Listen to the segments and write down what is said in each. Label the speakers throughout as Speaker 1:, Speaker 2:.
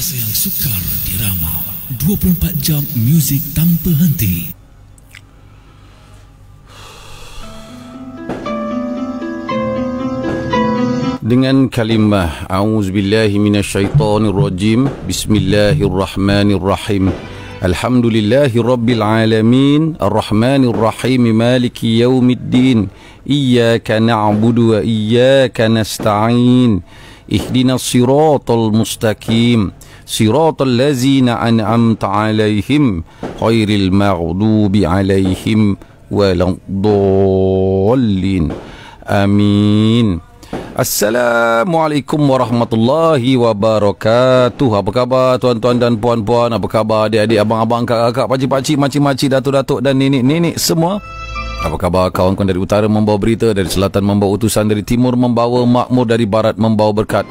Speaker 1: rasa yang sukar diramal 24 jam muzik tanpa henti
Speaker 2: dengan kalimah auzubillahi minasyaitonirrajim bismillahirrahmanirrahim Alhamdulillahi Rabbil Alamin Ar-Rahman Ar-Rahim Maliki Yawmiddin Iyaka na'budu wa iyaka nasta'in Ihdina siratul mustaqim siratal lazina an'amta alaihim khairil maghdubi alaihim waladdallin amin Assalamualaikum warahmatullahi wabarakatuh. Apa khabar tuan-tuan dan puan-puan? Apa khabar adik-adik, abang-abang, kakak-kakak, pakcik-pakcik, makcik-makcik, datuk-datuk dan nenek-nenek semua? Apa khabar kawan-kawan dari utara membawa berita, dari selatan membawa utusan, dari timur membawa makmur, dari barat membawa berkat?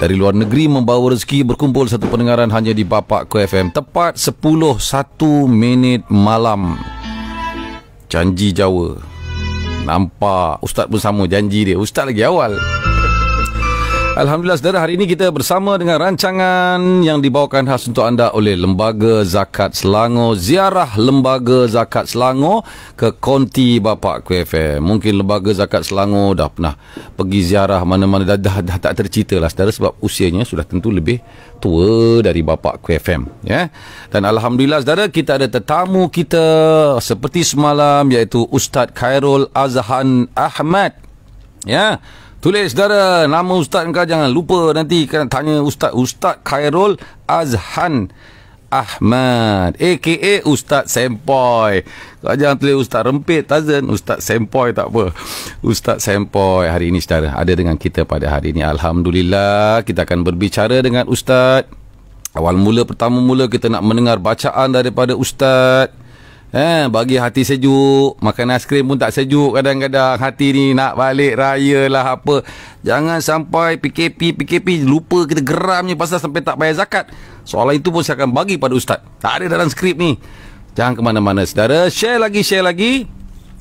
Speaker 2: dari luar negeri membawa rezeki berkumpul satu pendengaran hanya di Bapak Ku FM tepat 10.1 minit malam janji Jawa nampak ustaz pun janji dia ustaz lagi awal Alhamdulillah saudara hari ini kita bersama dengan rancangan yang dibawakan khas untuk anda oleh Lembaga Zakat Selangor. Ziarah Lembaga Zakat Selangor ke Konti Bapak QFM. Mungkin Lembaga Zakat Selangor dah pernah pergi ziarah mana-mana dah, dah, dah tak tercita lah saudara sebab usianya sudah tentu lebih tua dari Bapak QFM. Ya? Dan Alhamdulillah saudara kita ada tetamu kita seperti semalam iaitu Ustaz Khairul Azhan Ahmad. Ya, Tulis saudara nama ustaz kau jangan lupa nanti kena tanya ustaz Ustaz Khairul Azhan Ahmad AKA Ustaz Sempoi Kau jangan tulis Ustaz Rempit Tazen Ustaz Sempoi tak apa Ustaz Sempoi hari ini saudara ada dengan kita pada hari ini Alhamdulillah kita akan berbicara dengan Ustaz Awal mula pertama mula kita nak mendengar bacaan daripada Ustaz Eh, bagi hati sejuk, makan es krim pun tak sejuk kadang-kadang. Hati ni nak balik raya lah apa. Jangan sampai PKP PKP lupa kita geram ni pasal sampai tak bayar zakat. Soalan itu pun saya akan bagi pada ustaz. Tak ada dalam skrip ni. Jangan ke mana-mana saudara. Share lagi, share lagi.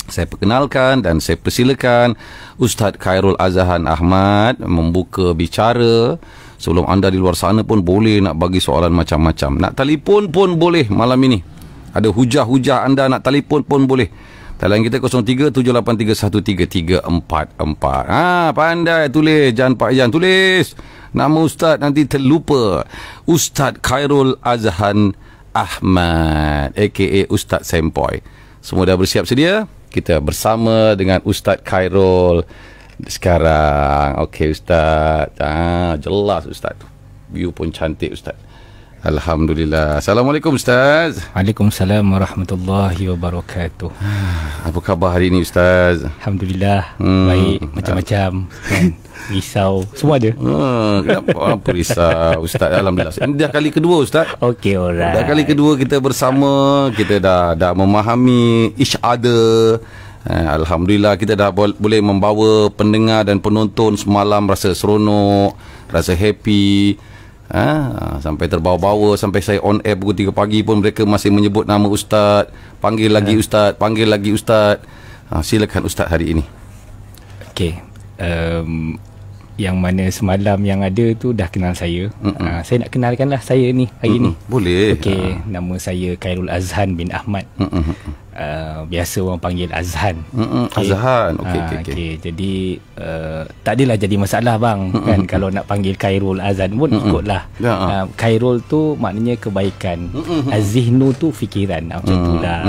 Speaker 2: Saya perkenalkan dan saya persilakan Ustaz Khairul Azahan Ahmad membuka bicara. Sebelum anda di luar sana pun boleh nak bagi soalan macam-macam. Nak telefon pun boleh malam ini. Ada hujah-hujah anda nak telefon pun boleh. Talian kita 0378313344. Ha pandai tulis Jan Pak Jan tulis. Nama ustaz nanti terlupa. Ustaz Khairul Azhan Ahmad aka Ustaz Sempoi Semua dah bersiap sedia? Kita bersama dengan Ustaz Khairul sekarang. Okey ustaz. Ha jelas ustaz tu. View pun cantik ustaz. Alhamdulillah. Assalamualaikum Ustaz.
Speaker 1: Waalaikumsalam warahmatullahi wabarakatuh. Ah, apa khabar hari ini Ustaz? Alhamdulillah. Hmm. Baik. Macam-macam. kan? Risau. Semua ada. Hmm. Apa risau Ustaz? Alhamdulillah.
Speaker 2: Ini dah kali kedua Ustaz. Okey, alright. Dah kali kedua kita bersama. Kita dah dah memahami each other. Ah, Alhamdulillah kita dah boleh membawa pendengar dan penonton semalam rasa seronok, rasa happy ha? sampai terbawa-bawa sampai saya on air pukul 3 pagi pun mereka masih menyebut nama ustaz panggil lagi uh. ustaz panggil lagi ustaz ha, silakan ustaz hari ini okey
Speaker 1: um, yang mana semalam yang ada tu dah kenal saya. Uh, saya nak kenalkanlah saya ni hari Mm-mm. ni. Boleh. Okay. uh. Ah. nama saya Khairul Azhan bin Ahmad. Uh, biasa orang panggil Azhan. Okay. Azhan. Okay, okey, okey. Okay. Jadi uh, tak adalah jadi masalah bang Mm-mm. kan kalau nak panggil Khairul Azhan pun Mm-mm. ikutlah. Uh, Khairul tu maknanya kebaikan. Mm-mm. Azihnu tu fikiran. Macam itulah.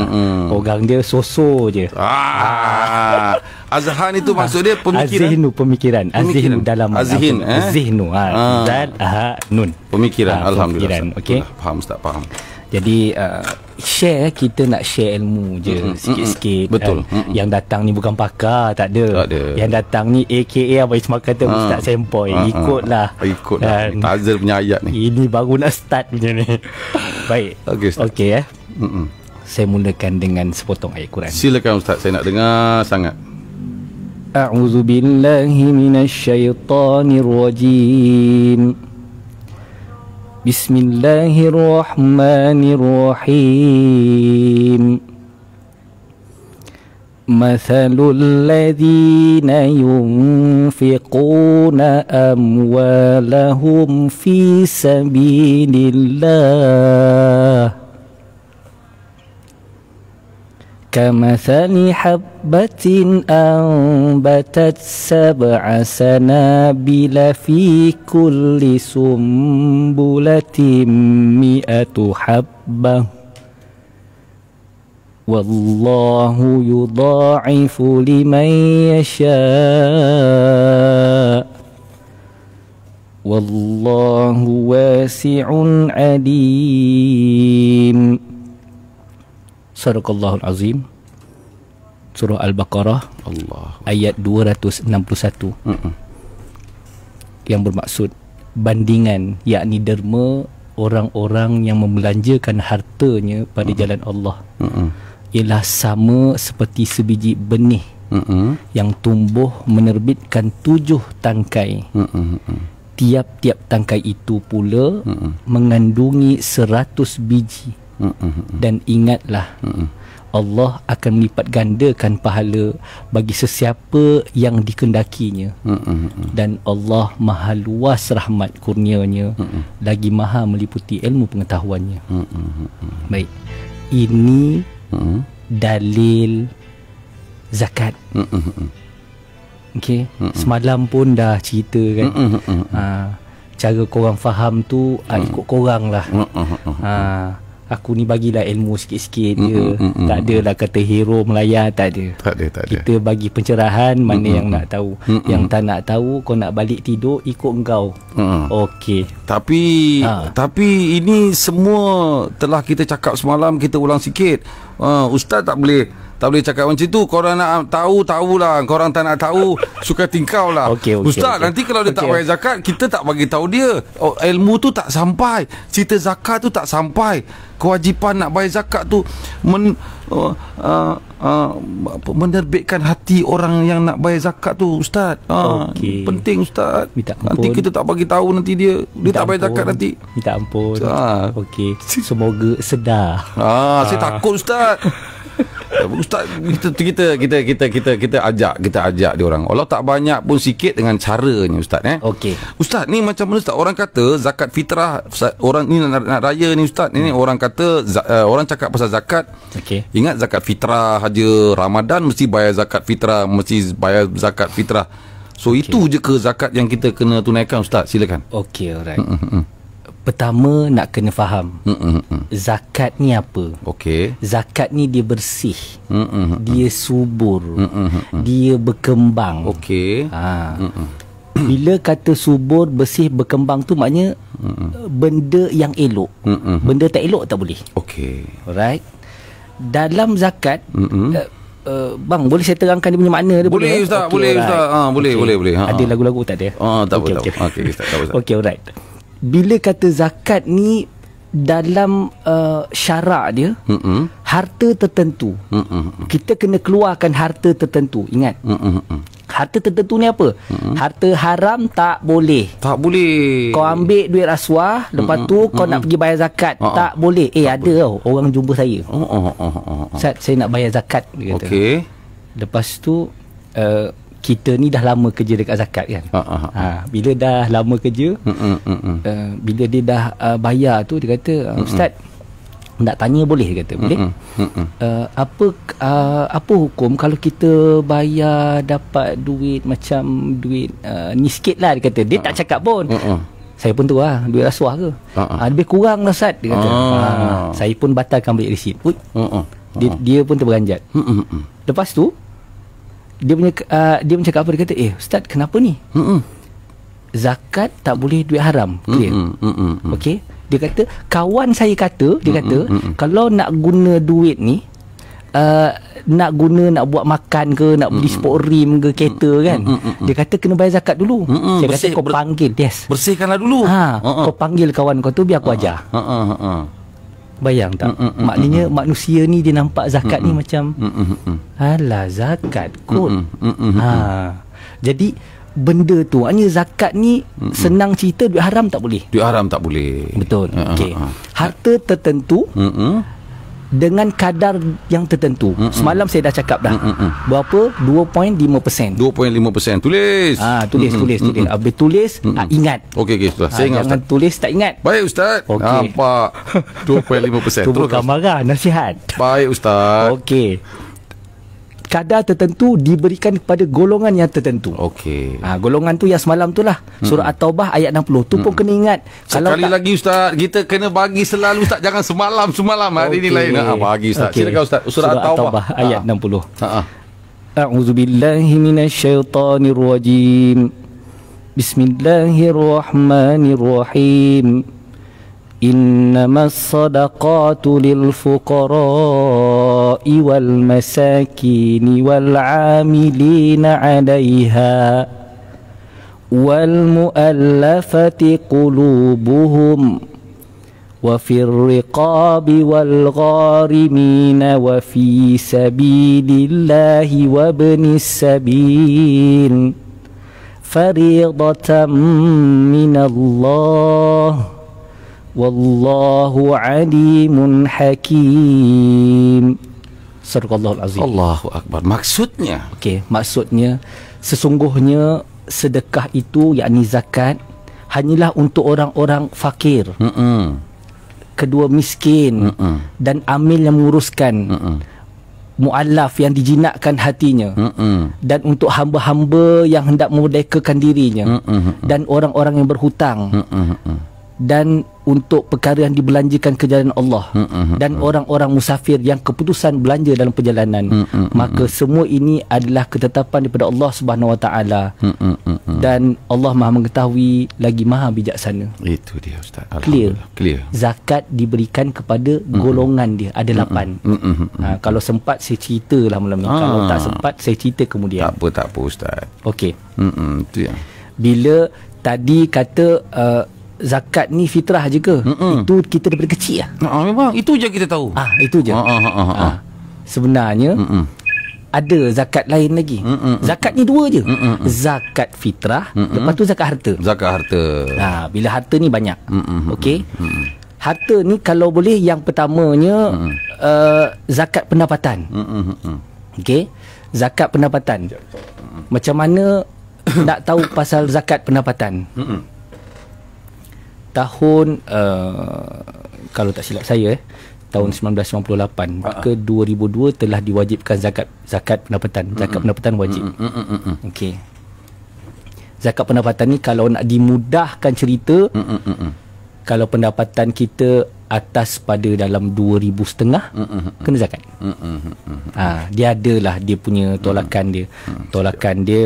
Speaker 1: Orang dia soso je. Ah. Azhan itu maksud dia pemikiran. Azhinu pemikiran. Azhinu dalam Azhin, eh? Zihnu. Ha. Ah.
Speaker 2: Ha, nun. Pemikiran. Ha, Alhamdulillah. Pemikiran. Okay.
Speaker 1: Faham tak faham. Jadi uh, share kita nak share ilmu je sikit-sikit. Mm-hmm. Betul. Uh, mm Yang datang ni bukan pakar, tak ada. Tak ada. Yang datang ni AKA apa Ismail kata ha. Ustaz Sempoi. Ah, ah. Ha, ikutlah. Ha, ikutlah. Uh, Tazil punya ayat ni. Ini baru nak start punya ni. Baik. Okey. Okey eh. Mm-mm. Saya mulakan dengan
Speaker 2: sepotong ayat Quran. Silakan Ustaz, saya nak dengar sangat.
Speaker 1: أعوذ بالله من الشيطان الرجيم بسم الله الرحمن الرحيم مثل الذين ينفقون أموالهم في سبيل الله كمثل حبة أنبتت سبع سنابل في كل سنبلة مئة حبة والله يضاعف لمن يشاء والله واسع عليم Sadaqallahul Azim Surah Al-Baqarah Ayat 261 Mm-mm. Yang bermaksud Bandingan Yakni derma Orang-orang yang membelanjakan hartanya Pada Mm-mm. jalan Allah Mm-mm. Ialah sama seperti sebiji benih Mm-mm. Yang tumbuh menerbitkan tujuh tangkai Mm-mm. Tiap-tiap tangkai itu pula Mm-mm. Mengandungi seratus biji dan ingatlah Allah akan melipat gandakan pahala bagi sesiapa yang dikendakinya dan Allah maha luas rahmat kurnianya lagi maha meliputi ilmu pengetahuannya baik ini dalil zakat okey semalam pun dah cerita kan ha cara korang faham tu ha, ikut korang lah ha aku ni bagilah ilmu sikit-sikit dia. Mm-mm. Tak adalah kata hero melayar tak ada. Tak ada, tak ada. Kita bagi pencerahan mana Mm-mm. yang nak tahu. Mm-mm. Yang tak nak tahu kau nak balik tidur ikut engkau. Okey. Tapi ha.
Speaker 2: tapi ini semua telah kita cakap semalam kita ulang sikit. Uh, ustaz tak boleh tak boleh cakap macam tu Korang nak tahu tahu lah Korang tak nak tahu Suka tingkau lah
Speaker 1: okay, okay, Ustaz okay. nanti kalau dia okay. tak bayar
Speaker 2: zakat Kita tak bagi tahu dia oh, Ilmu tu tak sampai Cerita zakat tu tak sampai kewajipan nak bayar zakat tu men uh, uh, uh, menerbitkan hati orang yang nak bayar zakat tu ustaz. Uh, ah, okay. penting ustaz. Minta ampun. Nanti kita tak bagi tahu nanti dia dia tak bayar zakat nanti. Minta ampun.
Speaker 1: Ha. Okey. Semoga sedar. Ah, ah. saya takut ustaz.
Speaker 2: Eh, ustaz kita, kita kita kita kita kita ajak kita ajak dia orang. Walau tak banyak pun sikit dengan caranya ustaz eh. Okey. Ustaz ni macam mana ustaz orang kata zakat fitrah ustaz, orang ni nak, nak raya ni ustaz. ni hmm. orang kata uh, orang cakap pasal zakat. Okey. Ingat zakat fitrah haja Ramadan mesti bayar zakat fitrah, mesti bayar zakat fitrah. So okay. itu je ke zakat yang kita kena tunaikan ustaz? Silakan.
Speaker 1: Okey alright. Pertama nak kena faham mm mm Zakat ni apa okay. Zakat ni dia bersih mm mm Dia subur mm mm Dia berkembang okay. ha. Bila kata subur, bersih, berkembang tu maknanya Mm-mm. Benda yang elok Mm-mm. Benda tak elok tak boleh okay. Alright Dalam zakat Uh, bang boleh saya terangkan dia punya makna dia boleh eh? boleh ustaz okay, ah, boleh alright. ustaz ha boleh okay. boleh boleh ha ada ha. lagu-lagu tak ada ha tak okay, boleh okay. okay, ustaz tak ustaz ah, okey alright bila kata zakat ni dalam uh, syarak dia Mm-mm. harta tertentu Mm-mm. kita kena keluarkan harta tertentu ingat Mm-mm. harta tertentu ni apa Mm-mm. harta haram tak boleh tak boleh kau ambil duit rasuah lepas Mm-mm. tu kau nak pergi bayar zakat uh-uh. tak boleh eh tak ada boleh. tau orang jumpa saya uh-uh. Uh-uh. Ustaz, saya nak bayar zakat dia kata okey lepas tu uh, kita ni dah lama kerja dekat zakat kan. Ha, ha, ha. ha bila dah lama kerja, hmm, hmm, hmm, hmm. Uh, bila dia dah uh, bayar tu dia kata eh, hmm, hmm, ustaz nak tanya boleh dia kata, boleh. Hmm, hmm, hmm, hmm. Uh, apa uh, apa hukum kalau kita bayar dapat duit macam duit uh, ni sikitlah dia kata. Dia hmm, tak ha, ha. cakap pun. Hmm, hmm. Saya pun tu lah Duit rasuah ke uh-uh. Lebih kurang lah Sat Dia kata uh-uh. ha, Saya pun batalkan balik resit uh-uh. Hmm, hmm. Uh-uh. Dia, dia pun terberanjat uh-uh. Lepas tu dia punya uh, dia macam apa dia kata eh ustaz kenapa ni hmm zakat tak boleh duit haram clear hmm hmm okey dia kata kawan saya kata dia kata Mm-mm. kalau nak guna duit ni uh, nak guna nak buat makan ke nak beli sport rim ke kereta kan Mm-mm. dia kata kena bayar zakat dulu Mm-mm. saya Bersih, kata kau panggil yes bersihkanlah dulu ha uh-uh. kau panggil kawan kau tu biar aku uh-uh. ajar uh-uh. uh-uh. Bayang tak? Mm, mm, mm, Maknanya mm, mm, manusia ni dia nampak zakat mm, ni mm. macam
Speaker 2: mm, mm, mm,
Speaker 1: mm. zakat kot. Mm, ha. Jadi benda tu hanya zakat ni Mm-mm. senang cerita duit haram tak boleh
Speaker 2: duit haram tak boleh betul
Speaker 1: uh, okey ha. harta tertentu Mm-mm dengan kadar yang tertentu. Mm-mm. Semalam saya dah cakap dah. Mm-mm. Berapa? 2.5%. 2.5%.
Speaker 2: Tulis. Ah, ha, tulis, Mm-mm. tulis, tulis. Habis tulis, ha, ingat. Okey, okey, ha, ingat. Jangan
Speaker 1: tulis tak ingat. Baik, ustaz.
Speaker 2: Okay. Nampak 2.5%. Tu bukan
Speaker 1: marah, nasihat. Baik, ustaz. Okey kadar tertentu diberikan kepada golongan yang tertentu. Okey. Ah ha, golongan tu yang semalam tu lah hmm. surah at-taubah ayat 60 tu hmm. pun kena ingat. Sekali Kalau tak,
Speaker 2: lagi ustaz, kita kena bagi selalu ustaz jangan semalam semalam hari okay. ni lain. Ha bagi ustaz. Okay. Silakan ustaz surah, surah at-taubah ha. ayat
Speaker 1: ha. 60. Ha. A'udzu billahi minasyaitonir rajim. Bismillahirrahmanirrahim. إنما الصدقات للفقراء والمساكين والعاملين عليها والمؤلفة قلوبهم وفي الرقاب والغارمين وفي سبيل الله وابن السبيل فريضة من الله wallahu alimun hakim surah azim Allahu
Speaker 3: akbar maksudnya
Speaker 1: okey maksudnya sesungguhnya sedekah itu yakni zakat hanyalah untuk orang-orang fakir
Speaker 3: hmm
Speaker 1: kedua miskin Mm-mm. dan amil yang menguruskan mu'allaf yang dijinakkan hatinya Mm-mm. dan untuk hamba-hamba yang hendak memerdekakan dirinya
Speaker 3: Mm-mm. dan
Speaker 1: orang-orang yang berhutang
Speaker 3: Mm-mm
Speaker 1: dan untuk perkara yang dibelanjakan ke jalan Allah
Speaker 3: mm-hmm. dan hmm.
Speaker 1: orang-orang musafir yang keputusan belanja dalam perjalanan
Speaker 3: mm-hmm. maka
Speaker 1: semua ini adalah ketetapan daripada Allah Subhanahu Wa Taala dan Allah Maha mengetahui lagi Maha bijaksana itu dia ustaz clear clear zakat diberikan kepada hmm golongan dia ada lapan mm-hmm. ha, kalau sempat saya ceritalah malam ni ha. kalau tak sempat saya cerita kemudian tak apa tak apa ustaz okey hmm itu ya bila tadi kata uh, zakat ni fitrah je ke? Mm-mm. Itu kita daripada kecil lah.
Speaker 2: Uh-uh, memang, itu je kita tahu. Ah, itu je. Uh-uh, uh-uh. Ah,
Speaker 1: sebenarnya, Mm-mm. ada zakat lain lagi. Mm-mm. Zakat ni dua je. Mm-mm. Zakat fitrah, Mm-mm. lepas tu zakat harta. Zakat harta. Ah, bila harta ni banyak. Mm-mm. Okay? Mm-mm. Harta ni kalau boleh yang pertamanya uh, zakat pendapatan.
Speaker 3: Mm-mm.
Speaker 1: Okay? Zakat pendapatan. Macam mana nak tahu pasal zakat pendapatan? Mm-mm tahun uh, kalau tak silap saya eh tahun 1998 hmm. uh, ah. ke 2002 telah diwajibkan zakat zakat pendapatan hmm. zakat uh, pendapatan wajib uh, uh, uh, uh, okey zakat pendapatan ni kalau nak dimudahkan cerita uh, uh, uh, uh. kalau pendapatan kita atas pada dalam 2000 setengah uh, uh, uh, uh. kena zakat uh, uh, uh, uh, ha dia adalah dia punya hmm, tolakan dia uh, uh, tolakan dia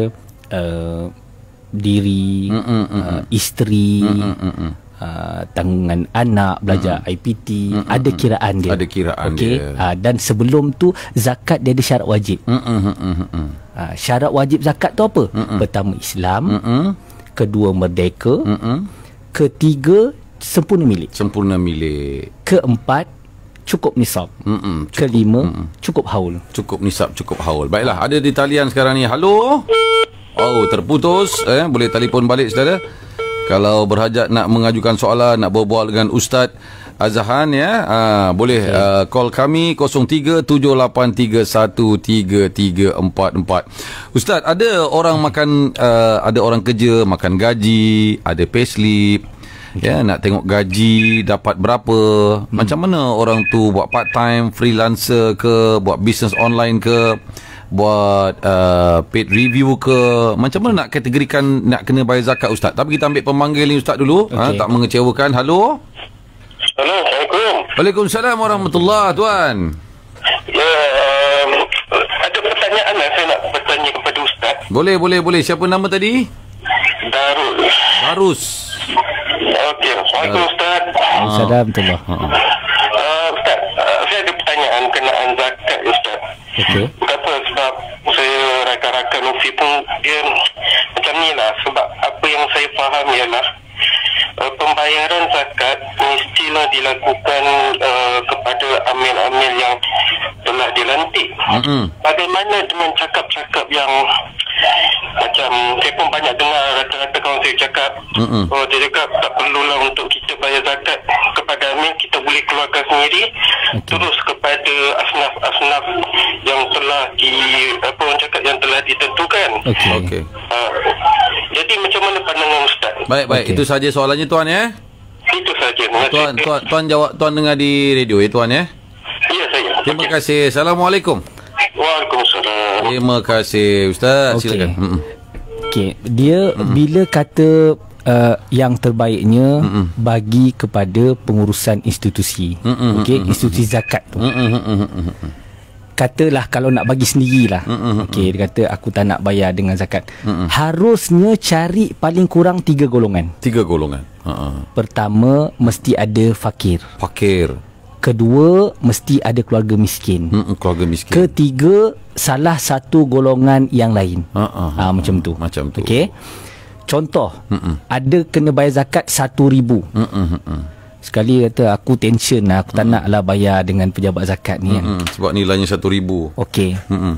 Speaker 1: uh, diri uh, uh, uh, uh. isteri uh, uh, uh, uh uh, tanggungan anak belajar hmm IPT hmm ada hmm, hmm. kiraan dia ada kiraan okay? dia uh, dan sebelum tu zakat dia ada syarat wajib mm-hmm. uh, syarat wajib zakat tu apa mm-hmm. pertama Islam mm-hmm. kedua merdeka mm-hmm. ketiga sempurna milik sempurna milik keempat cukup nisab mm-hmm. cukup. kelima mm-hmm. cukup haul cukup nisab cukup haul
Speaker 2: baiklah ada di talian sekarang ni halo Oh terputus eh boleh telefon balik saudara kalau berhajat nak mengajukan soalan nak berbual dengan ustaz Azhan ya aa, ha, boleh okay. uh, call kami 0378313344 ustaz ada orang hmm. makan uh, ada orang kerja makan gaji ada payslip okay. ya nak tengok gaji dapat berapa hmm. macam mana orang tu buat part time freelancer ke buat business online ke buat uh, paid review ke macam mana nak kategorikan nak kena bayar zakat ustaz tapi kita ambil pemanggil ni ustaz dulu okay. ha, tak mengecewakan halo Assalamualaikum Waalaikumsalam Warahmatullahi Tuan ya,
Speaker 3: um, ada pertanyaan lah saya nak bertanya kepada ustaz
Speaker 2: boleh boleh boleh siapa nama tadi Darus Darus
Speaker 3: Okey, Assalamualaikum Ustaz
Speaker 1: Assalamualaikum ha, ha, ha.
Speaker 3: Uh, Ustaz, uh, saya ada pertanyaan kenaan zakat Ustaz okay.
Speaker 2: pembayaran zakat mestilah
Speaker 1: dilakukan uh, kepada amil-amil yang telah dilantik. Mm-hmm. Bagaimana dengan cakap-cakap yang macam saya pun banyak dengar rata-rata kawan saya cakap mm-hmm. oh dia cakap tak perlulah untuk kita bayar zakat kepada
Speaker 2: amil kita boleh keluarkan sendiri okay. terus kepada asnaf-asnaf yang telah di apa orang cakap yang telah ditentukan. Okey. Okay. Uh, ah, jadi macam mana pandangan Ustaz? Baik, baik. Okay. Itu saja soalannya tuan ya. Itu saja. Tuan, tuan, tuan jawab, tuan dengar di radio ya tuan ya. Ya, saya. Terima okay. kasih. Assalamualaikum.
Speaker 3: Waalaikumsalam.
Speaker 2: Terima kasih Ustaz. Okay. Silakan. Hmm. Okay.
Speaker 1: Dia hmm. bila kata Uh, yang terbaiknya Mm-mm. bagi kepada pengurusan institusi Mm-mm. okay institusi zakat tu Mm-mm katalah kalau nak bagi sendirilah. Mm-hmm. Okey, dia kata aku tak nak bayar dengan zakat. Mm-hmm. Harusnya cari paling kurang tiga golongan. Tiga golongan. Uh-huh. Pertama mesti ada fakir. Fakir. Kedua mesti ada keluarga miskin. Mm-hmm. Keluarga miskin. Ketiga salah satu golongan yang lain. Uh-huh. Ha, uh-huh. macam tu. Macam tu. Okey. Contoh, Mm-mm. ada kena bayar zakat satu ribu. Mm-mm. Sekali kata aku tension lah, aku mm-hmm. nak lah bayar dengan pejabat zakat ni. Mm-hmm.
Speaker 2: Kan. Hmm, sebab nilainya satu ribu.
Speaker 1: Okey. Mm-hmm.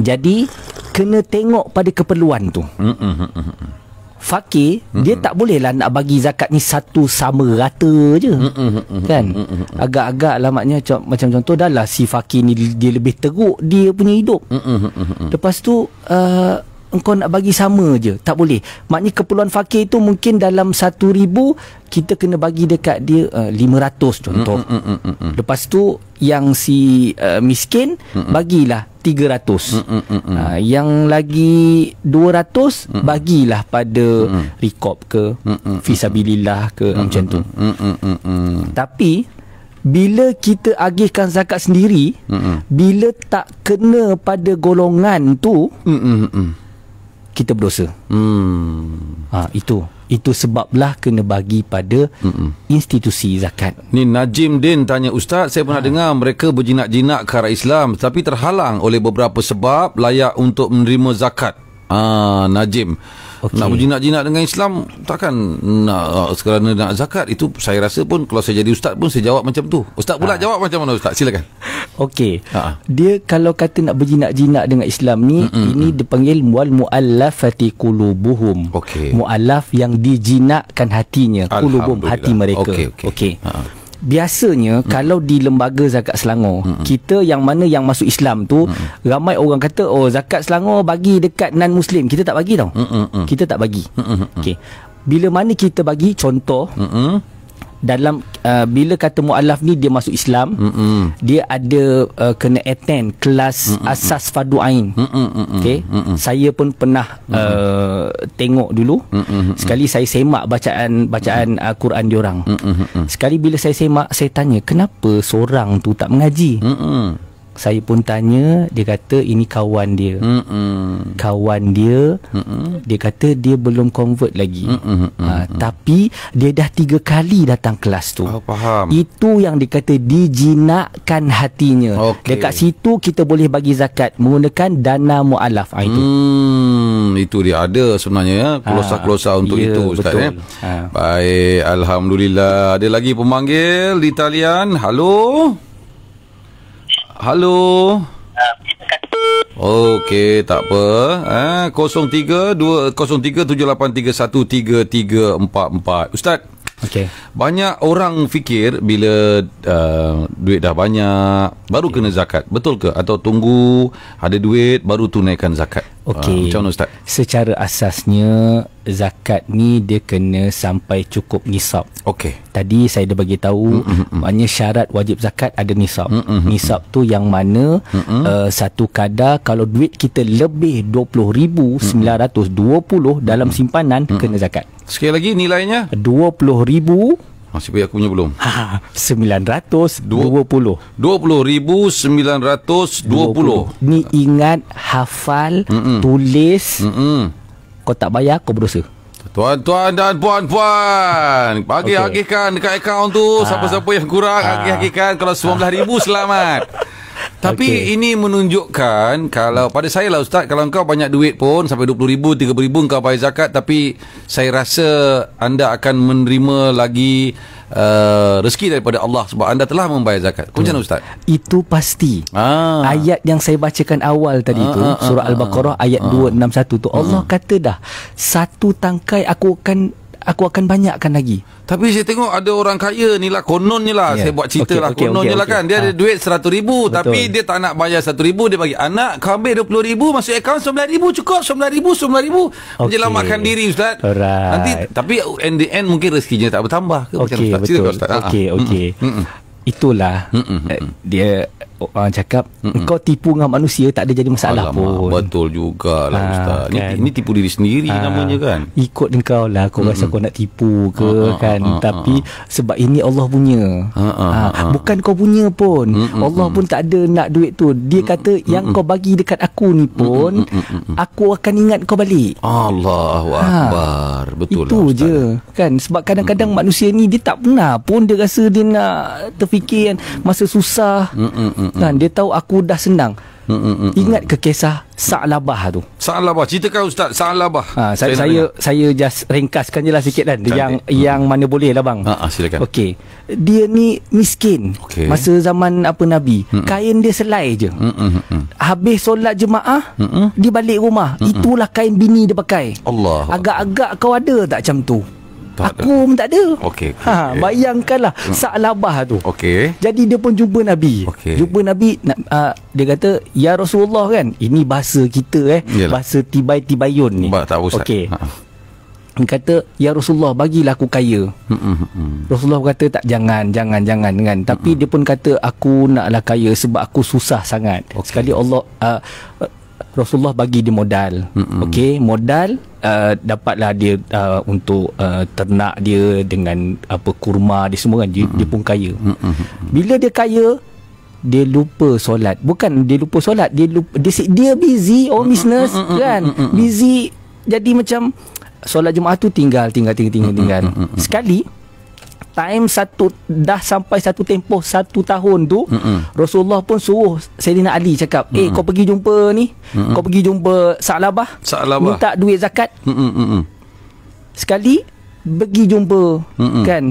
Speaker 1: Jadi, kena tengok pada keperluan tu.
Speaker 2: Mm-hmm.
Speaker 1: Fakir, mm-hmm. dia tak bolehlah nak bagi zakat ni satu sama rata je. Mm-hmm. Kan? Mm-hmm. Agak-agak lah maknanya macam contoh dah lah si Fakir ni dia lebih teruk dia punya hidup. Mm-hmm. Lepas tu, uh, engkau nak bagi sama je tak boleh maknanya keperluan fakir itu mungkin dalam satu ribu kita kena bagi dekat dia lima uh, ratus contoh mm, mm, mm, mm, mm. lepas tu yang si uh, miskin mm, mm. bagilah tiga ratus mm, mm, mm, mm. uh, yang lagi dua ratus mm, mm. bagilah pada mm, mm. rikob ke mm, mm, mm, fisabilillah ke mm, macam tu mm, mm, mm, mm, mm. tapi bila kita agihkan zakat sendiri mm, mm. bila tak kena pada golongan tu mm, mm, mm kita berdosa. Hmm. Ha, itu. Itu sebablah kena bagi pada mm institusi zakat.
Speaker 2: Ni Najim Din tanya, Ustaz, saya pernah ha. dengar mereka berjinak-jinak ke arah Islam tapi terhalang oleh beberapa sebab layak untuk menerima zakat. Ah, ha, Najim okay. nak berjinak-jinak dengan Islam takkan nak eh, sekarang nak zakat itu saya rasa pun kalau saya jadi ustaz pun saya jawab macam tu ustaz pula ha. jawab macam mana ustaz silakan okey ha.
Speaker 1: dia kalau kata nak berjinak-jinak dengan Islam ni Mm-mm. ini dipanggil wal muallafati qulubuhum okay. muallaf yang dijinakkan hatinya qulubuhum hati mereka okey okey okay. ha biasanya hmm. kalau di lembaga zakat Selangor hmm. kita yang mana yang masuk Islam tu hmm. ramai orang kata oh zakat Selangor bagi dekat non muslim kita tak bagi tau hmm. hmm, hmm. kita tak bagi hmm, hmm. okey bila mana kita bagi contoh hmm dalam uh, bila kata mualaf ni dia masuk Islam mm-hmm. dia ada uh, kena attend kelas mm-hmm. asas fardu ain mm-hmm. okey mm-hmm. saya pun pernah mm-hmm. uh, tengok dulu
Speaker 3: mm-hmm. sekali
Speaker 1: saya semak bacaan bacaan mm-hmm. uh, Quran diorang
Speaker 3: mm-hmm.
Speaker 1: sekali bila saya semak saya tanya kenapa seorang tu tak mengaji mm-hmm saya pun tanya dia kata ini kawan dia Mm-mm. kawan dia Mm-mm. dia kata dia belum convert lagi ha, tapi dia dah tiga kali datang kelas tu oh, faham. itu yang dikata dijinakkan hatinya okay. dekat situ kita boleh bagi zakat menggunakan dana mu'alaf ha, itu.
Speaker 2: Mm, itu dia ada sebenarnya ya. kelosa-kelosa ha, untuk ya, itu Ustaz betul. Ya. Ha. baik Alhamdulillah ada lagi pemanggil di talian halo Hello. Ah, Okey, tak apa. Ah eh, 0320373134. Ustaz. Okey. Banyak orang fikir bila uh, duit dah banyak baru okay. kena zakat. Betul ke atau tunggu ada duit baru tunaikan zakat? Okey. Uh, macam mana ustaz?
Speaker 1: Secara asasnya zakat ni dia kena sampai cukup nisab. Okey. Tadi saya dah bagi tahu maknanya syarat wajib zakat ada nisab. Mm-mm-mm. Nisab tu yang mana uh, satu kadar kalau duit kita lebih 20920 dalam simpanan Mm-mm. kena zakat.
Speaker 2: Sekali lagi nilainya 20000 masih bayar aku punya belum? Ha,
Speaker 1: 920. 20,
Speaker 2: 20, 920.
Speaker 1: Ni ingat hafal Mm-mm. tulis. Mm-mm. Kau tak bayar kau berdosa.
Speaker 2: Tuan-tuan dan puan-puan bagi okay. agihkan dekat akaun tu ha. siapa-siapa yang kurang ha. agih-agihkan kalau 19000 selamat. Tapi okay. ini menunjukkan kalau pada saya lah ustaz kalau engkau banyak duit pun sampai 20 ribu 30 ribu engkau bayar zakat tapi saya rasa anda akan menerima lagi Uh, rezeki daripada Allah sebab anda telah membayar zakat. Macam mana hmm. ustaz?
Speaker 1: Itu pasti. Ah. Ayat yang saya bacakan awal tadi ah, tu ah, ah, surah ah, ah. Al-Baqarah ah, ayat ah, 261 tu Allah ah. kata dah satu tangkai aku akan aku akan banyakkan lagi.
Speaker 2: Tapi saya tengok ada orang kaya ni lah kononnya lah yeah. saya buat cerita okay, lah okay, kononnya okay, lah okay. kan dia ha. ada duit seratus ribu tapi dia tak nak bayar seratus ribu dia bagi anak kau ambil dua puluh ribu masuk akaun sembilan ribu cukup sembilan ribu sembilan ribu okay. menyelamatkan diri Ustaz. Alright. Nanti tapi in the end mungkin rezekinya tak bertambah. Okey okay, Ustaz. Ha, ha. Okey okey.
Speaker 1: Itulah Mm-mm. Eh, dia orang oh, ah, cakap Mm-mm. kau tipu dengan manusia tak ada jadi masalah Alamak, pun betul jugalah ha, ustaz kan. ni tipu diri sendiri ha, namanya kan ikut engkau lah kau rasa kau nak tipu ke ha, kan ha, ha, tapi ha, ha. sebab ini Allah punya ha, ha, ha, ha. bukan kau punya pun Mm-mm. Allah pun tak ada nak duit tu dia kata Mm-mm. yang kau bagi dekat aku ni pun Mm-mm. aku akan ingat kau balik Allahuakbar ha. betul itu lah, ustaz. je kan sebab kadang-kadang Mm-mm. manusia ni dia tak pernah pun dia rasa dia nak terfikir masa susah Mm-mm mm-hmm. kan dia tahu aku dah senang mm-hmm. ingat ke kisah Sa'labah tu
Speaker 2: Sa'labah Ceritakan Ustaz Sa'labah ha, ah, saya, saya,
Speaker 1: saya, saya just ringkaskan je lah sikit kan Cantik. Yang hmm. yang mana boleh lah bang ha, Silakan Okey Dia ni miskin okay. Masa zaman apa Nabi Mm-mm. Kain dia selai je Mm-mm. Habis solat jemaah Mm-mm. Dia balik rumah Mm-mm. Itulah kain bini dia pakai Allah Agak-agak kau ada tak macam tu Aku ada. pun tak ada okay, okay, ha, okay. Bayangkanlah hmm. Sa'labah tu okay. Jadi dia pun jumpa Nabi okay. Jumpa Nabi uh, Dia kata Ya Rasulullah kan Ini bahasa kita eh Yalah. Bahasa tibai-tibayun ni ba, Tak usah okay. ha. Dia kata Ya Rasulullah bagilah aku kaya hmm, hmm, hmm. hmm. Rasulullah kata tak jangan Jangan jangan kan Tapi hmm, hmm, dia pun kata Aku naklah kaya Sebab aku susah sangat okay. Sekali Allah uh, Rasulullah bagi dia modal. Mm-hmm. Okey, modal uh, dapatlah dia uh, untuk uh, ternak dia dengan apa kurma dia semua kan dia, mm-hmm. dia pun kaya. Mm-hmm. Bila dia kaya dia lupa solat. Bukan dia lupa solat, dia lupa, dia, dia busy on business mm-hmm. kan. Busy jadi macam solat Jumaat tu tinggal tinggal tinggal tinggal. Mm-hmm. Sekali time satu dah sampai satu tempoh satu tahun tu Mm-mm. Rasulullah pun suruh Sayyidina Ali cakap eh kau pergi jumpa ni Mm-mm. kau pergi jumpa Sa'labah Sa'labah minta duit zakat Mm-mm. sekali pergi jumpa Mm-mm. kan